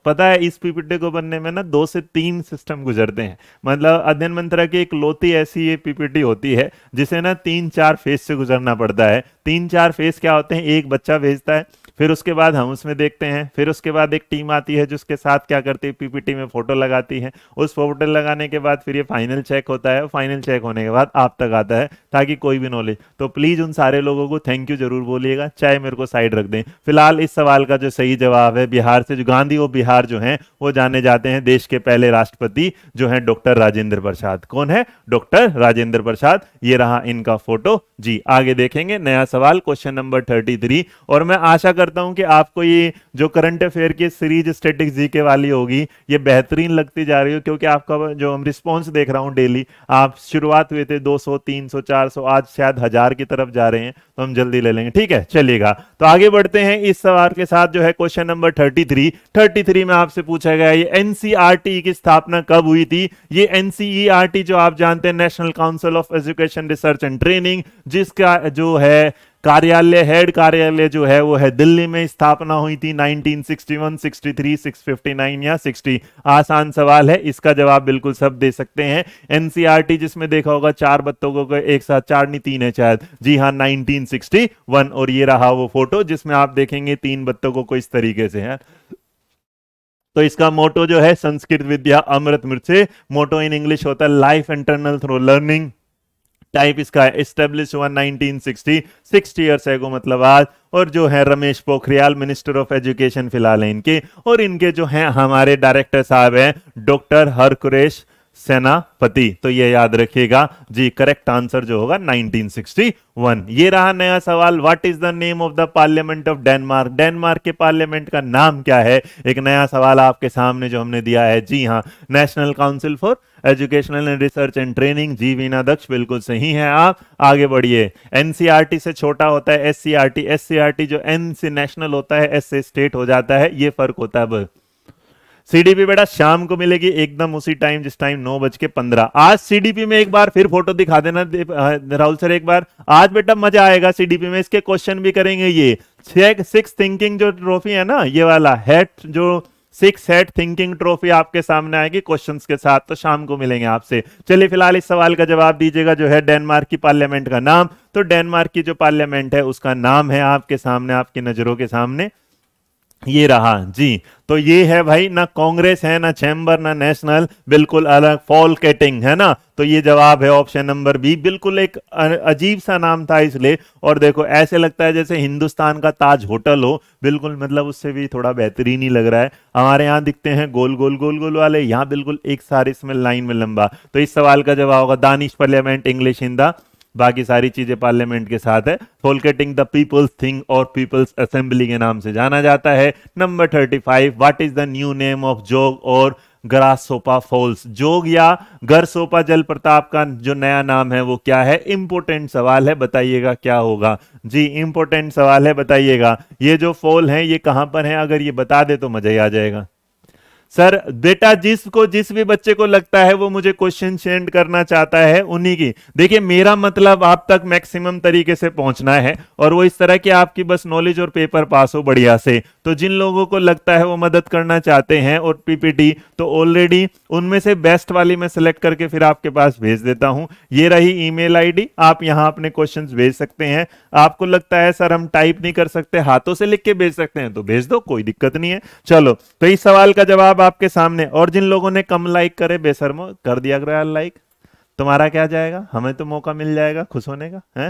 पता है इस पीपीटी को बनने में ना दो से तीन सिस्टम गुजरते हैं मतलब अध्ययन मंत्रा की एक लोती ऐसी ये पीपीटी होती है जिसे ना तीन चार फेज से गुजरना पड़ता है तीन चार फेज क्या होते हैं एक बच्चा भेजता है फिर उसके बाद हम उसमें देखते हैं फिर उसके बाद एक टीम आती है जिसके साथ क्या करती है पीपीटी में फोटो लगाती है उस फोटो लगाने के बाद फिर ये फाइनल चेक होता है फाइनल चेक होने के बाद आप तक आता है ताकि कोई भी नॉलेज तो प्लीज उन सारे लोगों को थैंक यू जरूर बोलिएगा चाहे मेरे को साइड रख दें फिलहाल इस सवाल का जो सही जवाब है बिहार से जो गांधी वो बिहार जो है वो जाने जाते हैं देश के पहले राष्ट्रपति जो हैं डॉक्टर राजेंद्र प्रसाद कौन है डॉक्टर राजेंद्र प्रसाद ये रहा इनका फोटो जी आगे देखेंगे नया सवाल क्वेश्चन नंबर थर्टी थ्री और मैं आशा करता हूं कि आपको ये जो करंट अफेयर की सीरीज स्टेटिक जी के वाली होगी ये बेहतरीन लगती जा रही हो क्योंकि आपका जो हम रिस्पॉन्स देख रहा हूँ डेली आप शुरुआत हुए थे दो सौ 400 आज शायद हजार की तरफ जा रहे हैं तो हम जल्दी ले लेंगे ठीक है चलिएगा तो आगे बढ़ते हैं इस सवाल के साथ जो है question number thirty three thirty three में आपसे पूछा पूछा गया ये एनसीईआरटी e की स्थापना कब हुई थी ये एनसीईआरटी e जो आप जानते हैं national council of education research and training जिसका जो है कार्यालय हेड कार्यालय जो है वो है दिल्ली में स्थापना हुई थी 1961, 63, 659 या 60 आसान सवाल है इसका जवाब बिल्कुल सब दे सकते हैं एनसीईआरटी e जिसमें देखा होगा चार बत्तों को एक साथ चार नहीं तीन है शायद जी हाँ 1961 और ये रहा वो फोटो जिसमें आप देखेंगे तीन बत्तों को इस तरीके से है तो इसका मोटो जो है संस्कृत विद्या अमृत मृत मोटो इन इंग्लिश होता है life internal through learning type इसका एस्टेब्लिश स्टेब्लिश हुआ 1960 सिक्सटी ईयर्स एगो मतलब आज और जो है Ramesh Pokhriyal minister of education फिलहाल है इनके और इनके जो है हमारे डायरेक्टर साहब हैं डॉक्टर हरकुरेश सेनापति तो ये याद रखिएगा जी करेक्ट आंसर जो होगा 1961 ये रहा नया सवाल what is the name of the parliament of Denmark Denmark के पार्लियामेंट का नाम क्या है एक नया सवाल आपके सामने जो हमने दिया है जी हाँ national council for educational and research and training जी वीना दक्ष बिल्कुल सही है आप आगे बढ़िए एनसीआरटी e से छोटा होता है एस सी e e जो एन से नेशनल होता है एस से स्टेट हो जाता है ये फर्क होता है सीडीपी बेटा शाम को मिलेगी एकदम उसी टाइम जिस टाइम नौ बज के पंद्रह आज सीडीपी में एक बार फिर फोटो दिखा देना राहुल सर एक बार आज बेटा मजा आएगा सीडीपी में इसके क्वेश्चन भी करेंगे ये सिक्स थिंकिंग जो ट्रॉफी है ना ये वाला हेट जो सिक्स हेट थिंकिंग ट्रॉफी आपके सामने आएगी क्वेश्चंस के साथ तो शाम को मिलेंगे आपसे चलिए फिलहाल इस सवाल का जवाब दीजिएगा जो है डेनमार्क की पार्लियामेंट का नाम तो डेनमार्क की जो पार्लियामेंट है उसका नाम है आपके सामने आपकी नजरों के सामने ये रहा जी तो ये है भाई ना कांग्रेस है ना चैम्बर ना नेशनल बिल्कुल अलग फॉल केटिंग है ना तो ये जवाब है ऑप्शन नंबर बी बिल्कुल एक अजीब सा नाम था इसलिए और देखो ऐसे लगता है जैसे हिंदुस्तान का ताज होटल हो बिल्कुल मतलब उससे भी थोड़ा बेहतरीन ही लग रहा है हमारे यहाँ दिखते हैं गोल गोल गोल गोल वाले यहाँ बिल्कुल एक सारे इसमें लाइन में लंबा तो इस सवाल का जवाब होगा दानिश पार्लियामेंट इंग्लिश इन बाकी सारी चीजें पार्लियामेंट के साथ है फोलकेटिंग द पीपल्स थिंग और पीपल्स असेंबली के नाम से जाना जाता है number thirty five what is the new name of Jog और ग्रासोपा फॉल्स जोग या सोपा जल प्रताप का जो नया नाम है वो क्या है इंपोर्टेंट सवाल है बताइएगा क्या होगा जी इंपोर्टेंट सवाल है बताइएगा ये जो फॉल है ये कहां पर है अगर ये बता दे तो मजा ही आ जाएगा सर बेटा जिसको जिस भी बच्चे को लगता है वो मुझे क्वेश्चन सेंड करना चाहता है उन्हीं की देखिए मेरा मतलब आप तक मैक्सिमम तरीके से पहुंचना है और वो इस तरह की आपकी बस नॉलेज और पेपर पास हो बढ़िया से तो जिन लोगों को लगता है वो मदद करना चाहते हैं और पीपीटी तो ऑलरेडी उनमें से बेस्ट वाली मैं सिलेक्ट करके फिर आपके पास भेज देता हूँ ये रही ई मेल आप यहां अपने क्वेश्चन भेज सकते हैं आपको लगता है सर हम टाइप नहीं कर सकते हाथों से लिख के भेज सकते हैं तो भेज दो कोई दिक्कत नहीं है चलो तो इस सवाल का जवाब आपके सामने और जिन लोगों ने कम लाइक करे बेसरमो कर दिया करो यार लाइक तुम्हारा क्या जाएगा हमें तो मौका मिल जाएगा खुश होने का है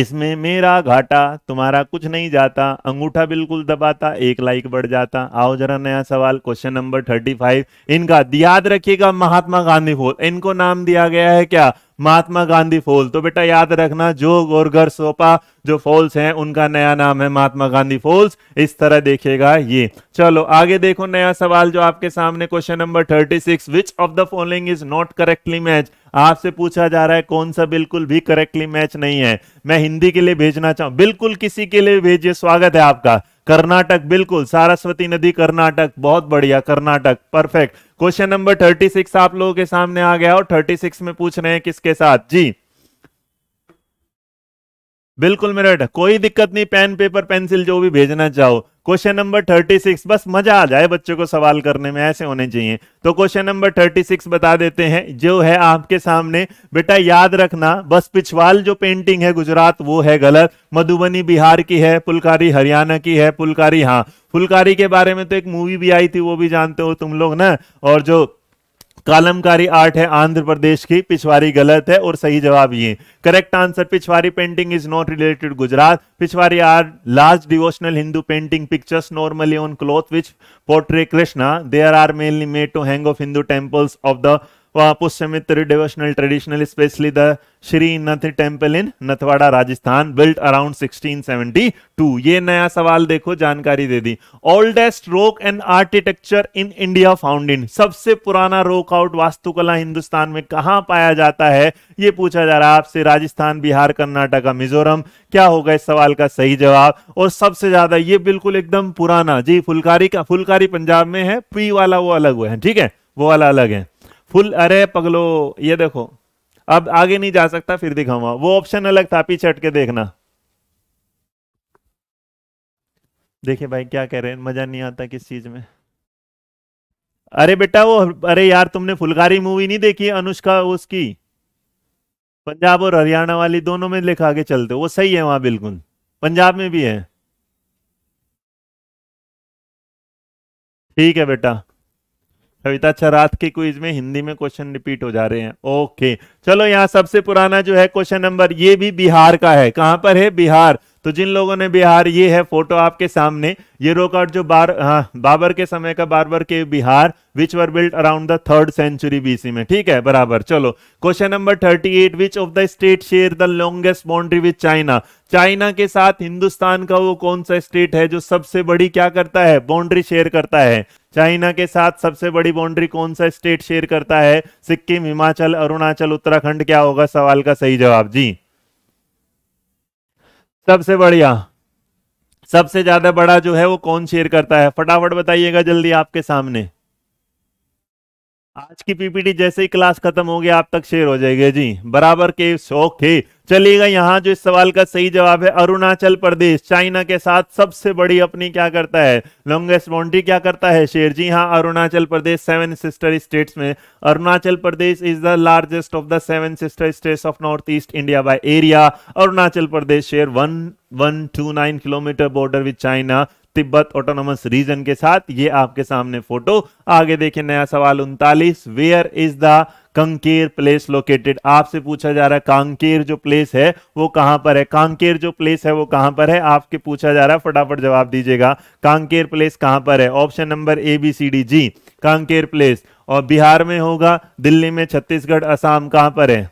इसमें मेरा घाटा तुम्हारा कुछ नहीं जाता अंगूठा बिल्कुल दबाता एक लाइक बढ़ जाता आओ जरा नया सवाल क्वेश्चन नंबर थर्टी फाइव इनका याद रखिएगा महात्मा गांधी को इनको नाम दिया गया है क्या महात्मा गांधी फॉल तो बेटा याद रखना जो गोरघर सोपा जो फॉल्स हैं उनका नया नाम है महात्मा गांधी फॉल्स इस तरह देखेगा ये चलो आगे देखो नया सवाल जो आपके सामने question number thirty six which of the following is not correctly match आपसे पूछा जा रहा है कौन सा बिल्कुल भी करेक्टली मैच नहीं है मैं हिंदी के लिए भेजना चाहूं बिल्कुल किसी के लिए भेजिए स्वागत है आपका कर्नाटक बिल्कुल सारस्वती नदी कर्नाटक बहुत बढ़िया Karnataka perfect question number thirty six आप लोगों के सामने आ गया और थर्टी सिक्स में पूछ रहे हैं किसके साथ जी बिल्कुल मेरा कोई दिक्कत नहीं पेन पेपर पेंसिल जो भी भेजना चाहो क्वेश्चन नंबर 36 बस मजा आ जाए बच्चों को सवाल करने में ऐसे होने चाहिए तो क्वेश्चन नंबर 36 बता देते हैं जो है आपके सामने बेटा याद रखना बस पिछवाल जो पेंटिंग है गुजरात वो है गलत मधुबनी बिहार की है पुलकारी हरियाणा की है पुलकारी हाँ फुलकारी के बारे में तो एक मूवी भी आई थी वो भी जानते हो तुम लोग ना और जो कालमकारी आर्ट है आंध्र प्रदेश की पिछवारी गलत है और सही जवाब ये correct answer Pichwai painting is not related Gujarat Pichwai art large devotional Hindu painting pictures normally on cloth which portray Krishna there are mainly made to hang of Hindu temples of the Vapushya Mitra devotional traditional specially the Shri Nath temple in Nathdwara Rajasthan built around 1672. ये नया सवाल देखो जानकारी दे दी oldest rock and architecture in India found in सबसे पुराना रोक आउट वास्तुकला हिंदुस्तान में कहा पाया जाता है ये पूछा जा रहा है आपसे राजस्थान बिहार कर्नाटका मिजोरम क्या होगा इस सवाल का सही जवाब और सबसे ज्यादा ये बिल्कुल एकदम पुराना जी फुलकारी का फुलकारी पंजाब में है पी वाला वो अलग हुआ है ठीक है वो वाला अलग है फुल अरे पगलो ये देखो अब आगे नहीं जा सकता फिर दिखाऊंगा वो ऑप्शन अलग था पीछे हट के देखना देखिए भाई क्या कह रहे हैं मजा नहीं आता किस चीज में अरे बेटा वो अरे यार तुमने फुलकारी मूवी नहीं देखी अनुष्का उसकी पंजाब और हरियाणा वाली दोनों में लिखा आगे चलते वो सही है वहां बिल्कुल पंजाब में भी है ठीक है बेटा कविता अच्छा रात के क्विज में हिंदी में क्वेश्चन रिपीट हो जा रहे हैं ओके चलो यहाँ सबसे पुराना जो है क्वेश्चन नंबर ये भी बिहार का है कहां पर है बिहार तो जिन लोगों ने बिहार ये है फोटो आपके सामने ये रॉक जो बार हाँ बाबर के समय का बारबर के Bihar which were built around the third century BC में ठीक है बराबर चलो question number thirty eight which of the state share the longest boundary with China China के साथ हिंदुस्तान का वो कौन सा स्टेट है जो सबसे बड़ी क्या करता है बाउंड्री शेयर करता है चाइना के साथ सबसे बड़ी बाउंड्री कौन सा स्टेट शेयर करता है सिक्किम हिमाचल अरुणाचल उत्तराखंड क्या होगा सवाल का सही जवाब जी सबसे बढ़िया सबसे ज्यादा बड़ा जो है वो कौन शेयर करता है फटाफट बताइएगा जल्दी आपके सामने आज की पीपीटी जैसे ही क्लास खत्म होगी आप तक शेयर हो जाएगी जी बराबर के ओके चलिएगा यहाँ जो इस सवाल का सही जवाब है अरुणाचल प्रदेश चाइना के साथ सबसे बड़ी अपनी क्या करता है लॉन्गेस्ट बाउंड्री क्या करता है शेर जी हाँ Arunachal Pradesh seven sister states में Arunachal Pradesh is the largest of the seven sister states of north east India by area Arunachal Pradesh share one one two nine kilometre border with China Tibet autonomous region के साथ ये आपके सामने फोटो आगे देखिए नया सवाल उनतालीस where is the Kanker place located आपसे पूछा जा रहा है कांकेर जो प्लेस है वो कहां पर है कांकेर जो प्लेस है वो कहां पर है आपके पूछा जा रहा है फटाफट जवाब दीजिएगा कांकेर प्लेस कहां पर है option number A B C D जी कांकेर प्लेस और बिहार में होगा दिल्ली में छत्तीसगढ़ असम कहां पर है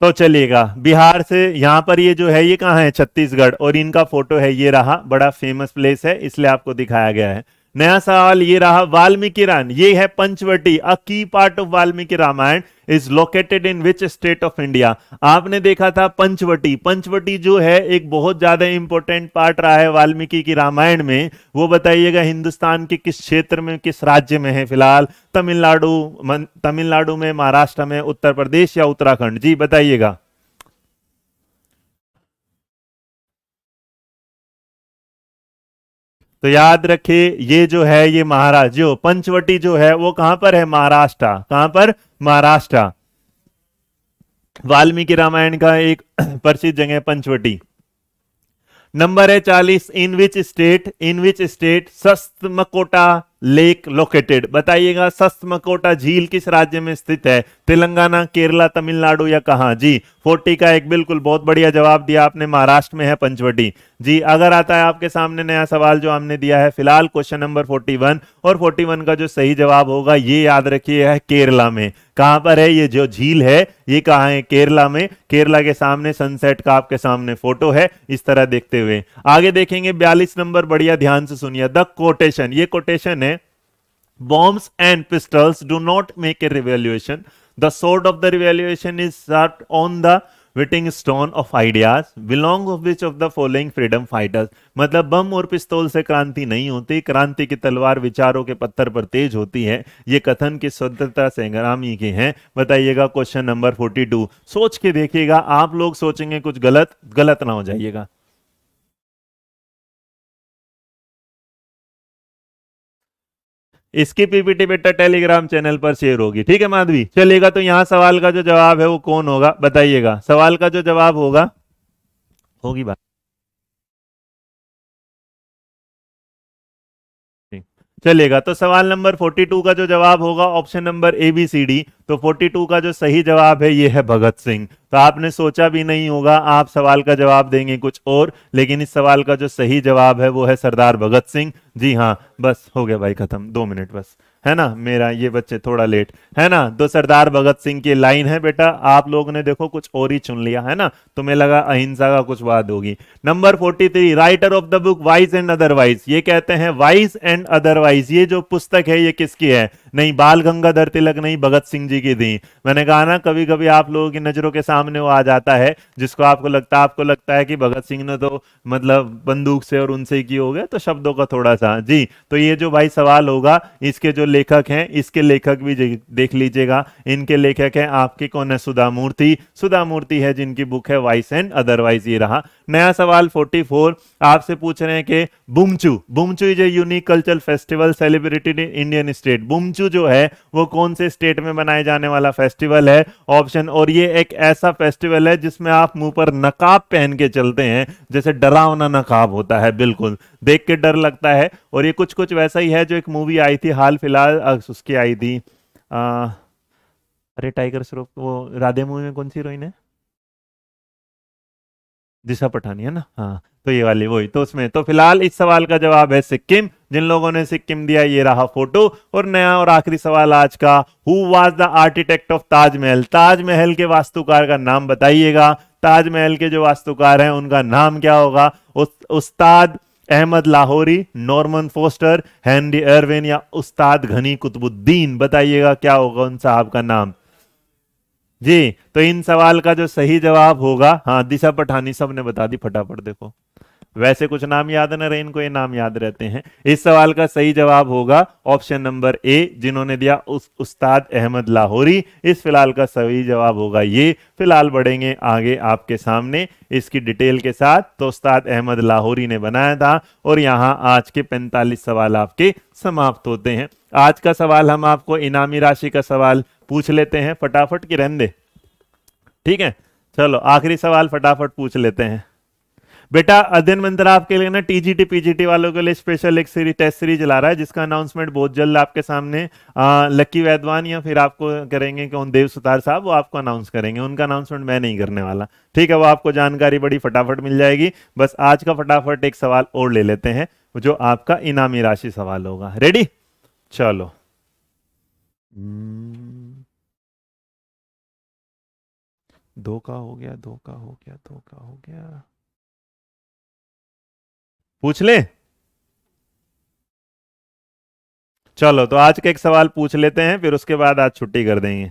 तो चलेगा बिहार से यहाँ पर ये जो है ये कहाँ है छत्तीसगढ़ और इनका फोटो है ये रहा बड़ा फेमस प्लेस है इसलिए आपको दिखाया गया है नया सवाल ये रहा वाल्मीकि रान ये है Panchavati a key part of Valmiki Ramayana is located in which state of India आपने देखा था पंचवटी पंचवटी जो है एक बहुत ज्यादा इंपॉर्टेंट पार्ट रहा है वाल्मीकि की रामायण में वो बताइएगा हिंदुस्तान के किस क्षेत्र में किस राज्य में है फिलहाल तमिलनाडु तमिलनाडु में महाराष्ट्र में उत्तर प्रदेश या उत्तराखंड जी बताइएगा तो याद रखिए ये जो है ये महाराज जो पंचवटी जो है वो कहां पर है महाराष्ट्र कहां पर महाराष्ट्र वाल्मीकि रामायण का एक प्रसिद्ध जगह पंचवटी नंबर है चालीस इन which state in which state सस्त मकोटा लेक लोकेटेड बताइएगा सस्तमकोटा झील किस राज्य में स्थित है तेलंगाना केरला तमिलनाडु या कहाँ जी फोर्टी का एक बिल्कुल बहुत बढ़िया जवाब दिया आपने महाराष्ट्र में है पंचवटी जी अगर आता है आपके सामने नया सवाल जो हमने दिया है फिलहाल क्वेश्चन नंबर फोर्टी वन और फोर्टी वन का जो सही जवाब होगा ये याद रखिए है केरला में कहाँ पर है ये जो झील है ये कहाँ है केरला में केरला के सामने सनसेट का आपके सामने फोटो है इस तरह देखते हुए आगे देखेंगे बयालीस नंबर बढ़िया ध्यान से सुनिए द कोटेशन ये कोटेशन है bombs and pistols do not make a revaluation. The sword of the revaluation is sharp on the whetting stone of ideas belong of which of the following freedom fighters मतलब bomb और पिस्तौल से क्रांति नहीं होती क्रांति की तलवार विचारों के पत्थर पर तेज होती है ये कथन की स्वतंत्रता से ग्रामी के हैं बताइएगा क्वेश्चन नंबर फोर्टी टू सोच के देखिएगा आप लोग सोचेंगे कुछ गलत गलत ना हो जाइएगा इसकी पीपीटी बेटा टेलीग्राम चैनल पर शेयर होगी ठीक है माधवी चलेगा तो यहाँ सवाल का जो जवाब है वो कौन होगा बताइएगा सवाल का जो जवाब होगा होगी बात चलेगा तो सवाल नंबर 42 का जो जवाब होगा option number A B C D तो 42 का जो सही जवाब है ये है भगत सिंह तो आपने सोचा भी नहीं होगा आप सवाल का जवाब देंगे कुछ और लेकिन इस सवाल का जो सही जवाब है वो है सरदार भगत सिंह जी हाँ बस हो गया भाई खत्म दो मिनट बस है ना मेरा ये बच्चे थोड़ा लेट है ना तो सरदार भगत सिंह की लाइन है बेटा आप लोग ने देखो कुछ और ही चुन लिया है ना तुम्हें तो लगा अहिंसा का कुछ बात होगी number forty three writer of the book wise and otherwise ये कहते हैं वाइज एंड अदरवाइज ये जो पुस्तक है ये किसकी है नहीं बाल गंगाधर तिलक नहीं भगत सिंह जी की दी मैंने कहा ना कभी कभी आप लोगों की नजरों के सामने वो आ जाता है जिसको आपको लगता है आपको लगता है कि भगत सिंह ने तो मतलब बंदूक से और उनसे की हो गया तो शब्दों का थोड़ा सा जी तो ये जो भाई सवाल होगा इसके जो लेखक हैं इसके लेखक भी देख लीजिएगा इनके लेखक हैं आपके कौन है सुधा मूर्ति सुधा मूर्ति है जिनकी बुक है वाइस एंड अदरवाइज ये रहा नया सवाल 44 आपसे पूछ रहे हैं कि Bumchu Bumchu is a unique cultural festival celebrated in Indian state Bumchu Vishu जो है वो कौन से स्टेट में मनाए जाने वाला फेस्टिवल है ऑप्शन और ये एक ऐसा फेस्टिवल है जिसमें आप मुंह पर नकाब पहन के चलते हैं जैसे डरावना नकाब होता है बिल्कुल देख के डर लगता है और ये कुछ कुछ वैसा ही है जो एक मूवी आई थी हाल फिलहाल उसकी आई थी अरे टाइगर श्रॉफ वो राधे मूवी में कौन सी हीरोइन है दिशा पठानी है ना हाँ तो ये वाली वही तो उसमें तो फिलहाल इस सवाल का जवाब है सिक्किम जिन लोगों ने सिक्किम दिया ये रहा फोटो और नया और आखिरी सवाल आज का who was the architect of Taj Mahal Taj Mahal के वास्तुकार का नाम बताइएगा ताजमहल के जो वास्तुकार हैं उनका नाम क्या होगा उस Ustad Ahmad Lahori Norman Foster Henry Erwin या उस्ताद घनी कुतुबुद्दीन बताइएगा क्या होगा उन साहब का नाम जी तो इन सवाल का जो सही जवाब होगा हाँ दिशा पठानी सब ने बता दी फटाफट देखो वैसे कुछ नाम याद न रहे इनको ये नाम याद रहते हैं इस सवाल का सही जवाब होगा ऑप्शन नंबर ए जिन्होंने दिया उस उस्ताद अहमद लाहौरी इस फिलहाल का सही जवाब होगा ये फिलहाल बढ़ेंगे आगे आपके सामने इसकी डिटेल के साथ तो उस्ताद अहमद लाहौरी ने बनाया था और यहाँ आज के 45 सवाल आपके समाप्त होते हैं आज का सवाल हम आपको इनामी राशि का सवाल पूछ लेते हैं फटाफट की रहने ठीक है चलो आखिरी सवाल फटाफट पूछ लेते हैं बेटा अध्ययन मंत्र आपके लिए ना टीजीटी पीजीटी वालों के लिए स्पेशल एक सीरीज टेस्ट सीरीज चला रहा है जिसका अनाउंसमेंट बहुत जल्द आपके सामने आ, लकी वैद्वान या फिर आपको करेंगे कौन देव सुतार साहब वो आपको अनाउंस करेंगे उनका अनाउंसमेंट मैं नहीं करने वाला ठीक है वो आपको जानकारी बड़ी फटाफट मिल जाएगी बस आज का फटाफट एक सवाल और ले लेते हैं जो आपका इनामी राशि सवाल होगा रेडी चलो धोखा हो गया धोखा हो गया धोखा हो गया पूछ लें चलो तो आज का एक सवाल पूछ लेते हैं फिर उसके बाद आज छुट्टी कर देंगे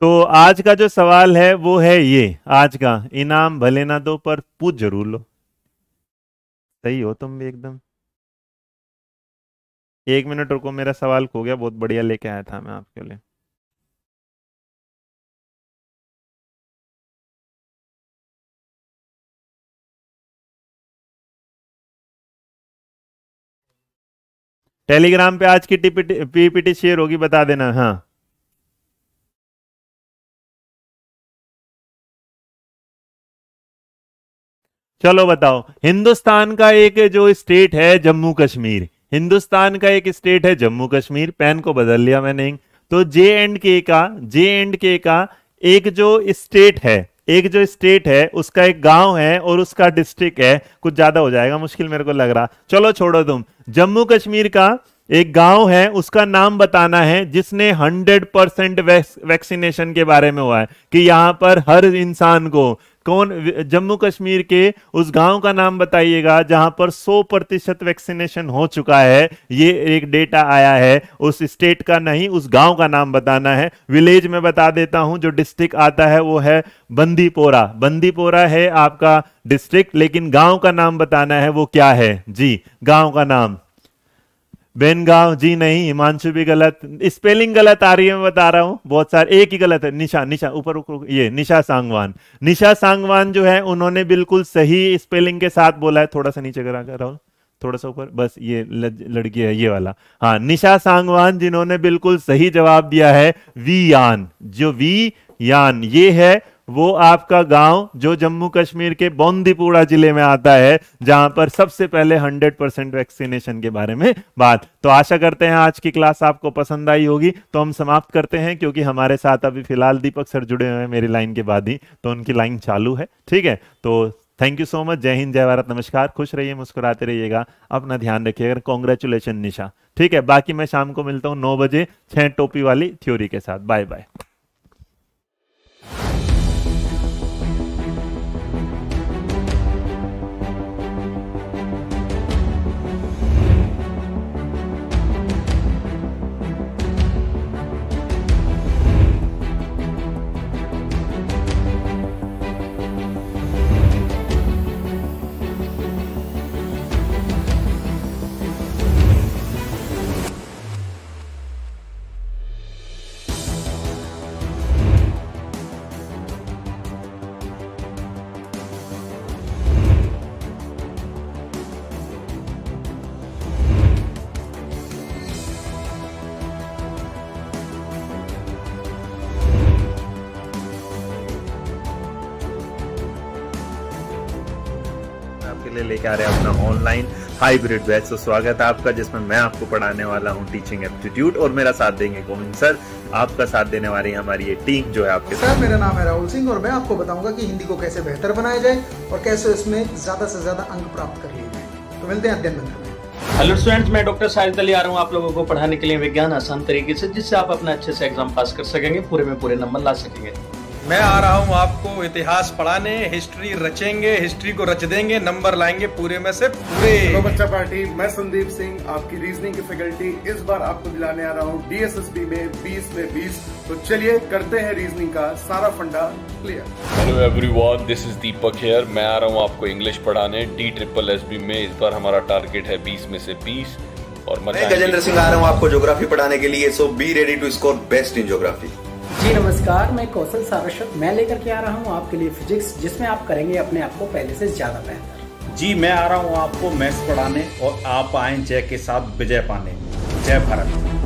तो आज का जो सवाल है वो है ये आज का इनाम भले ना दो पर पूछ जरूर लो सही हो तुम भी एकदम एक मिनट रुको मेरा सवाल खो गया बहुत बढ़िया लेके आया था मैं आपके लिए टेलीग्राम पे आज की पीपीटी शेयर होगी बता देना हाँ चलो बताओ हिंदुस्तान का एक जो स्टेट है जम्मू कश्मीर हिंदुस्तान का एक स्टेट है जम्मू कश्मीर पेन को बदल लिया मैंने तो जे एंड के का जे एंड के का एक जो स्टेट है एक जो स्टेट है उसका एक गांव है और उसका डिस्ट्रिक्ट है कुछ ज्यादा हो जाएगा मुश्किल मेरे को लग रहा चलो छोड़ो तुम जम्मू कश्मीर का एक गांव है उसका नाम बताना है जिसने 100 परसेंट वैक्सीनेशन के बारे में हुआ है कि यहां पर हर इंसान को कौन जम्मू कश्मीर के उस गांव का नाम बताइएगा जहां पर 100 प्रतिशत वैक्सीनेशन हो चुका है ये एक डेटा आया है उस स्टेट का नहीं उस गांव का नाम बताना है विलेज में बता देता हूं जो डिस्ट्रिक्ट आता है वो है बंदीपोरा बंदीपोरा है आपका डिस्ट्रिक्ट लेकिन गांव का नाम बताना है वो क्या है जी गांव का नाम बेनगांव जी नहीं हिमांशु भी गलत स्पेलिंग गलत आ रही है मैं बता रहा हूँ बहुत सारे एक ही गलत है निशा निशा ऊपर ये निशा सांगवान निशा सांगवान जो है उन्होंने बिल्कुल सही स्पेलिंग के साथ बोला है थोड़ा सा नीचे करा कर राहुल थोड़ा सा ऊपर बस ये लड़की है ये वाला हाँ निशा सांगवान जिन्होंने बिल्कुल सही जवाब दिया है वी यान जो वी यान ये है वो आपका गांव जो जम्मू कश्मीर के बौंदीपुरा जिले में आता है जहां पर सबसे पहले 100 परसेंट वैक्सीनेशन के बारे में बात तो आशा करते हैं आज की क्लास आपको पसंद आई होगी तो हम समाप्त करते हैं क्योंकि हमारे साथ अभी फिलहाल दीपक सर जुड़े हुए हैं मेरी लाइन के बाद ही तो उनकी लाइन चालू है ठीक है तो थैंक यू सो मच जय हिंद जय भारत नमस्कार खुश रहिए मुस्कुराते रहिएगा अपना ध्यान रखिएगा कॉन्ग्रेचुलेशन निशा ठीक है बाकी मैं शाम को मिलता हूँ नौ बजे छह टोपी वाली थ्योरी के साथ बाय बाय लेके आ रहे हैं अपना ऑनलाइन हाइब्रिड बैच तो स्वागत है आपका जिसमें मैं आपको पढ़ाने वाला हूँ टीचिंग एप्टीट्यूड और मेरा साथ देंगे गोविंद सर आपका साथ देने वाली हमारी ये टीम जो है आपके साथ मेरा नाम है राहुल सिंह और मैं आपको बताऊंगा की हिंदी को कैसे बेहतर बनाया जाए और कैसे इसमें ज्यादा से ज्यादा अंक प्राप्त कर लिए जाए तो मिलते हैं अध्ययन मंत्र हेलो स्टूडेंट्स मैं डॉक्टर साहिद अली आ रहा हूँ आप लोगों को पढ़ाने के लिए विज्ञान आसान तरीके से जिससे आप अपना अच्छे से एग्जाम पास कर सकेंगे पूरे में पूरे नंबर ला सकेंगे मैं आ रहा हूँ आपको इतिहास पढ़ाने हिस्ट्री रचेंगे हिस्ट्री को रच देंगे नंबर लाएंगे पूरे में से पूरे तो बच्चा पार्टी मैं संदीप सिंह आपकी रीजनिंग की फैकल्टी इस बार आपको दिलाने आ रहा हूँ डीएसएसबी में 20 में 20 तो चलिए करते हैं रीजनिंग का सारा फंडा clear hello everyone this is Deepak here मैं आ रहा हूँ आपको इंग्लिश पढ़ाने डी ट्रिपल एस बी में इस बार हमारा टारगेट है बीस में से बीस और मैं गजेंद्र सिंह आ रहा हूँ आपको ज्योग्राफी पढ़ाने के लिए so be ready to score best in geography जी नमस्कार मैं कौशल सारस्वत मैं लेकर के आ रहा हूँ आपके लिए फिजिक्स जिसमें आप करेंगे अपने आप को पहले से ज्यादा बेहतर जी मैं आ रहा हूँ आपको मैथ्स पढ़ाने और आप आए जय के साथ विजय पाने जय भारत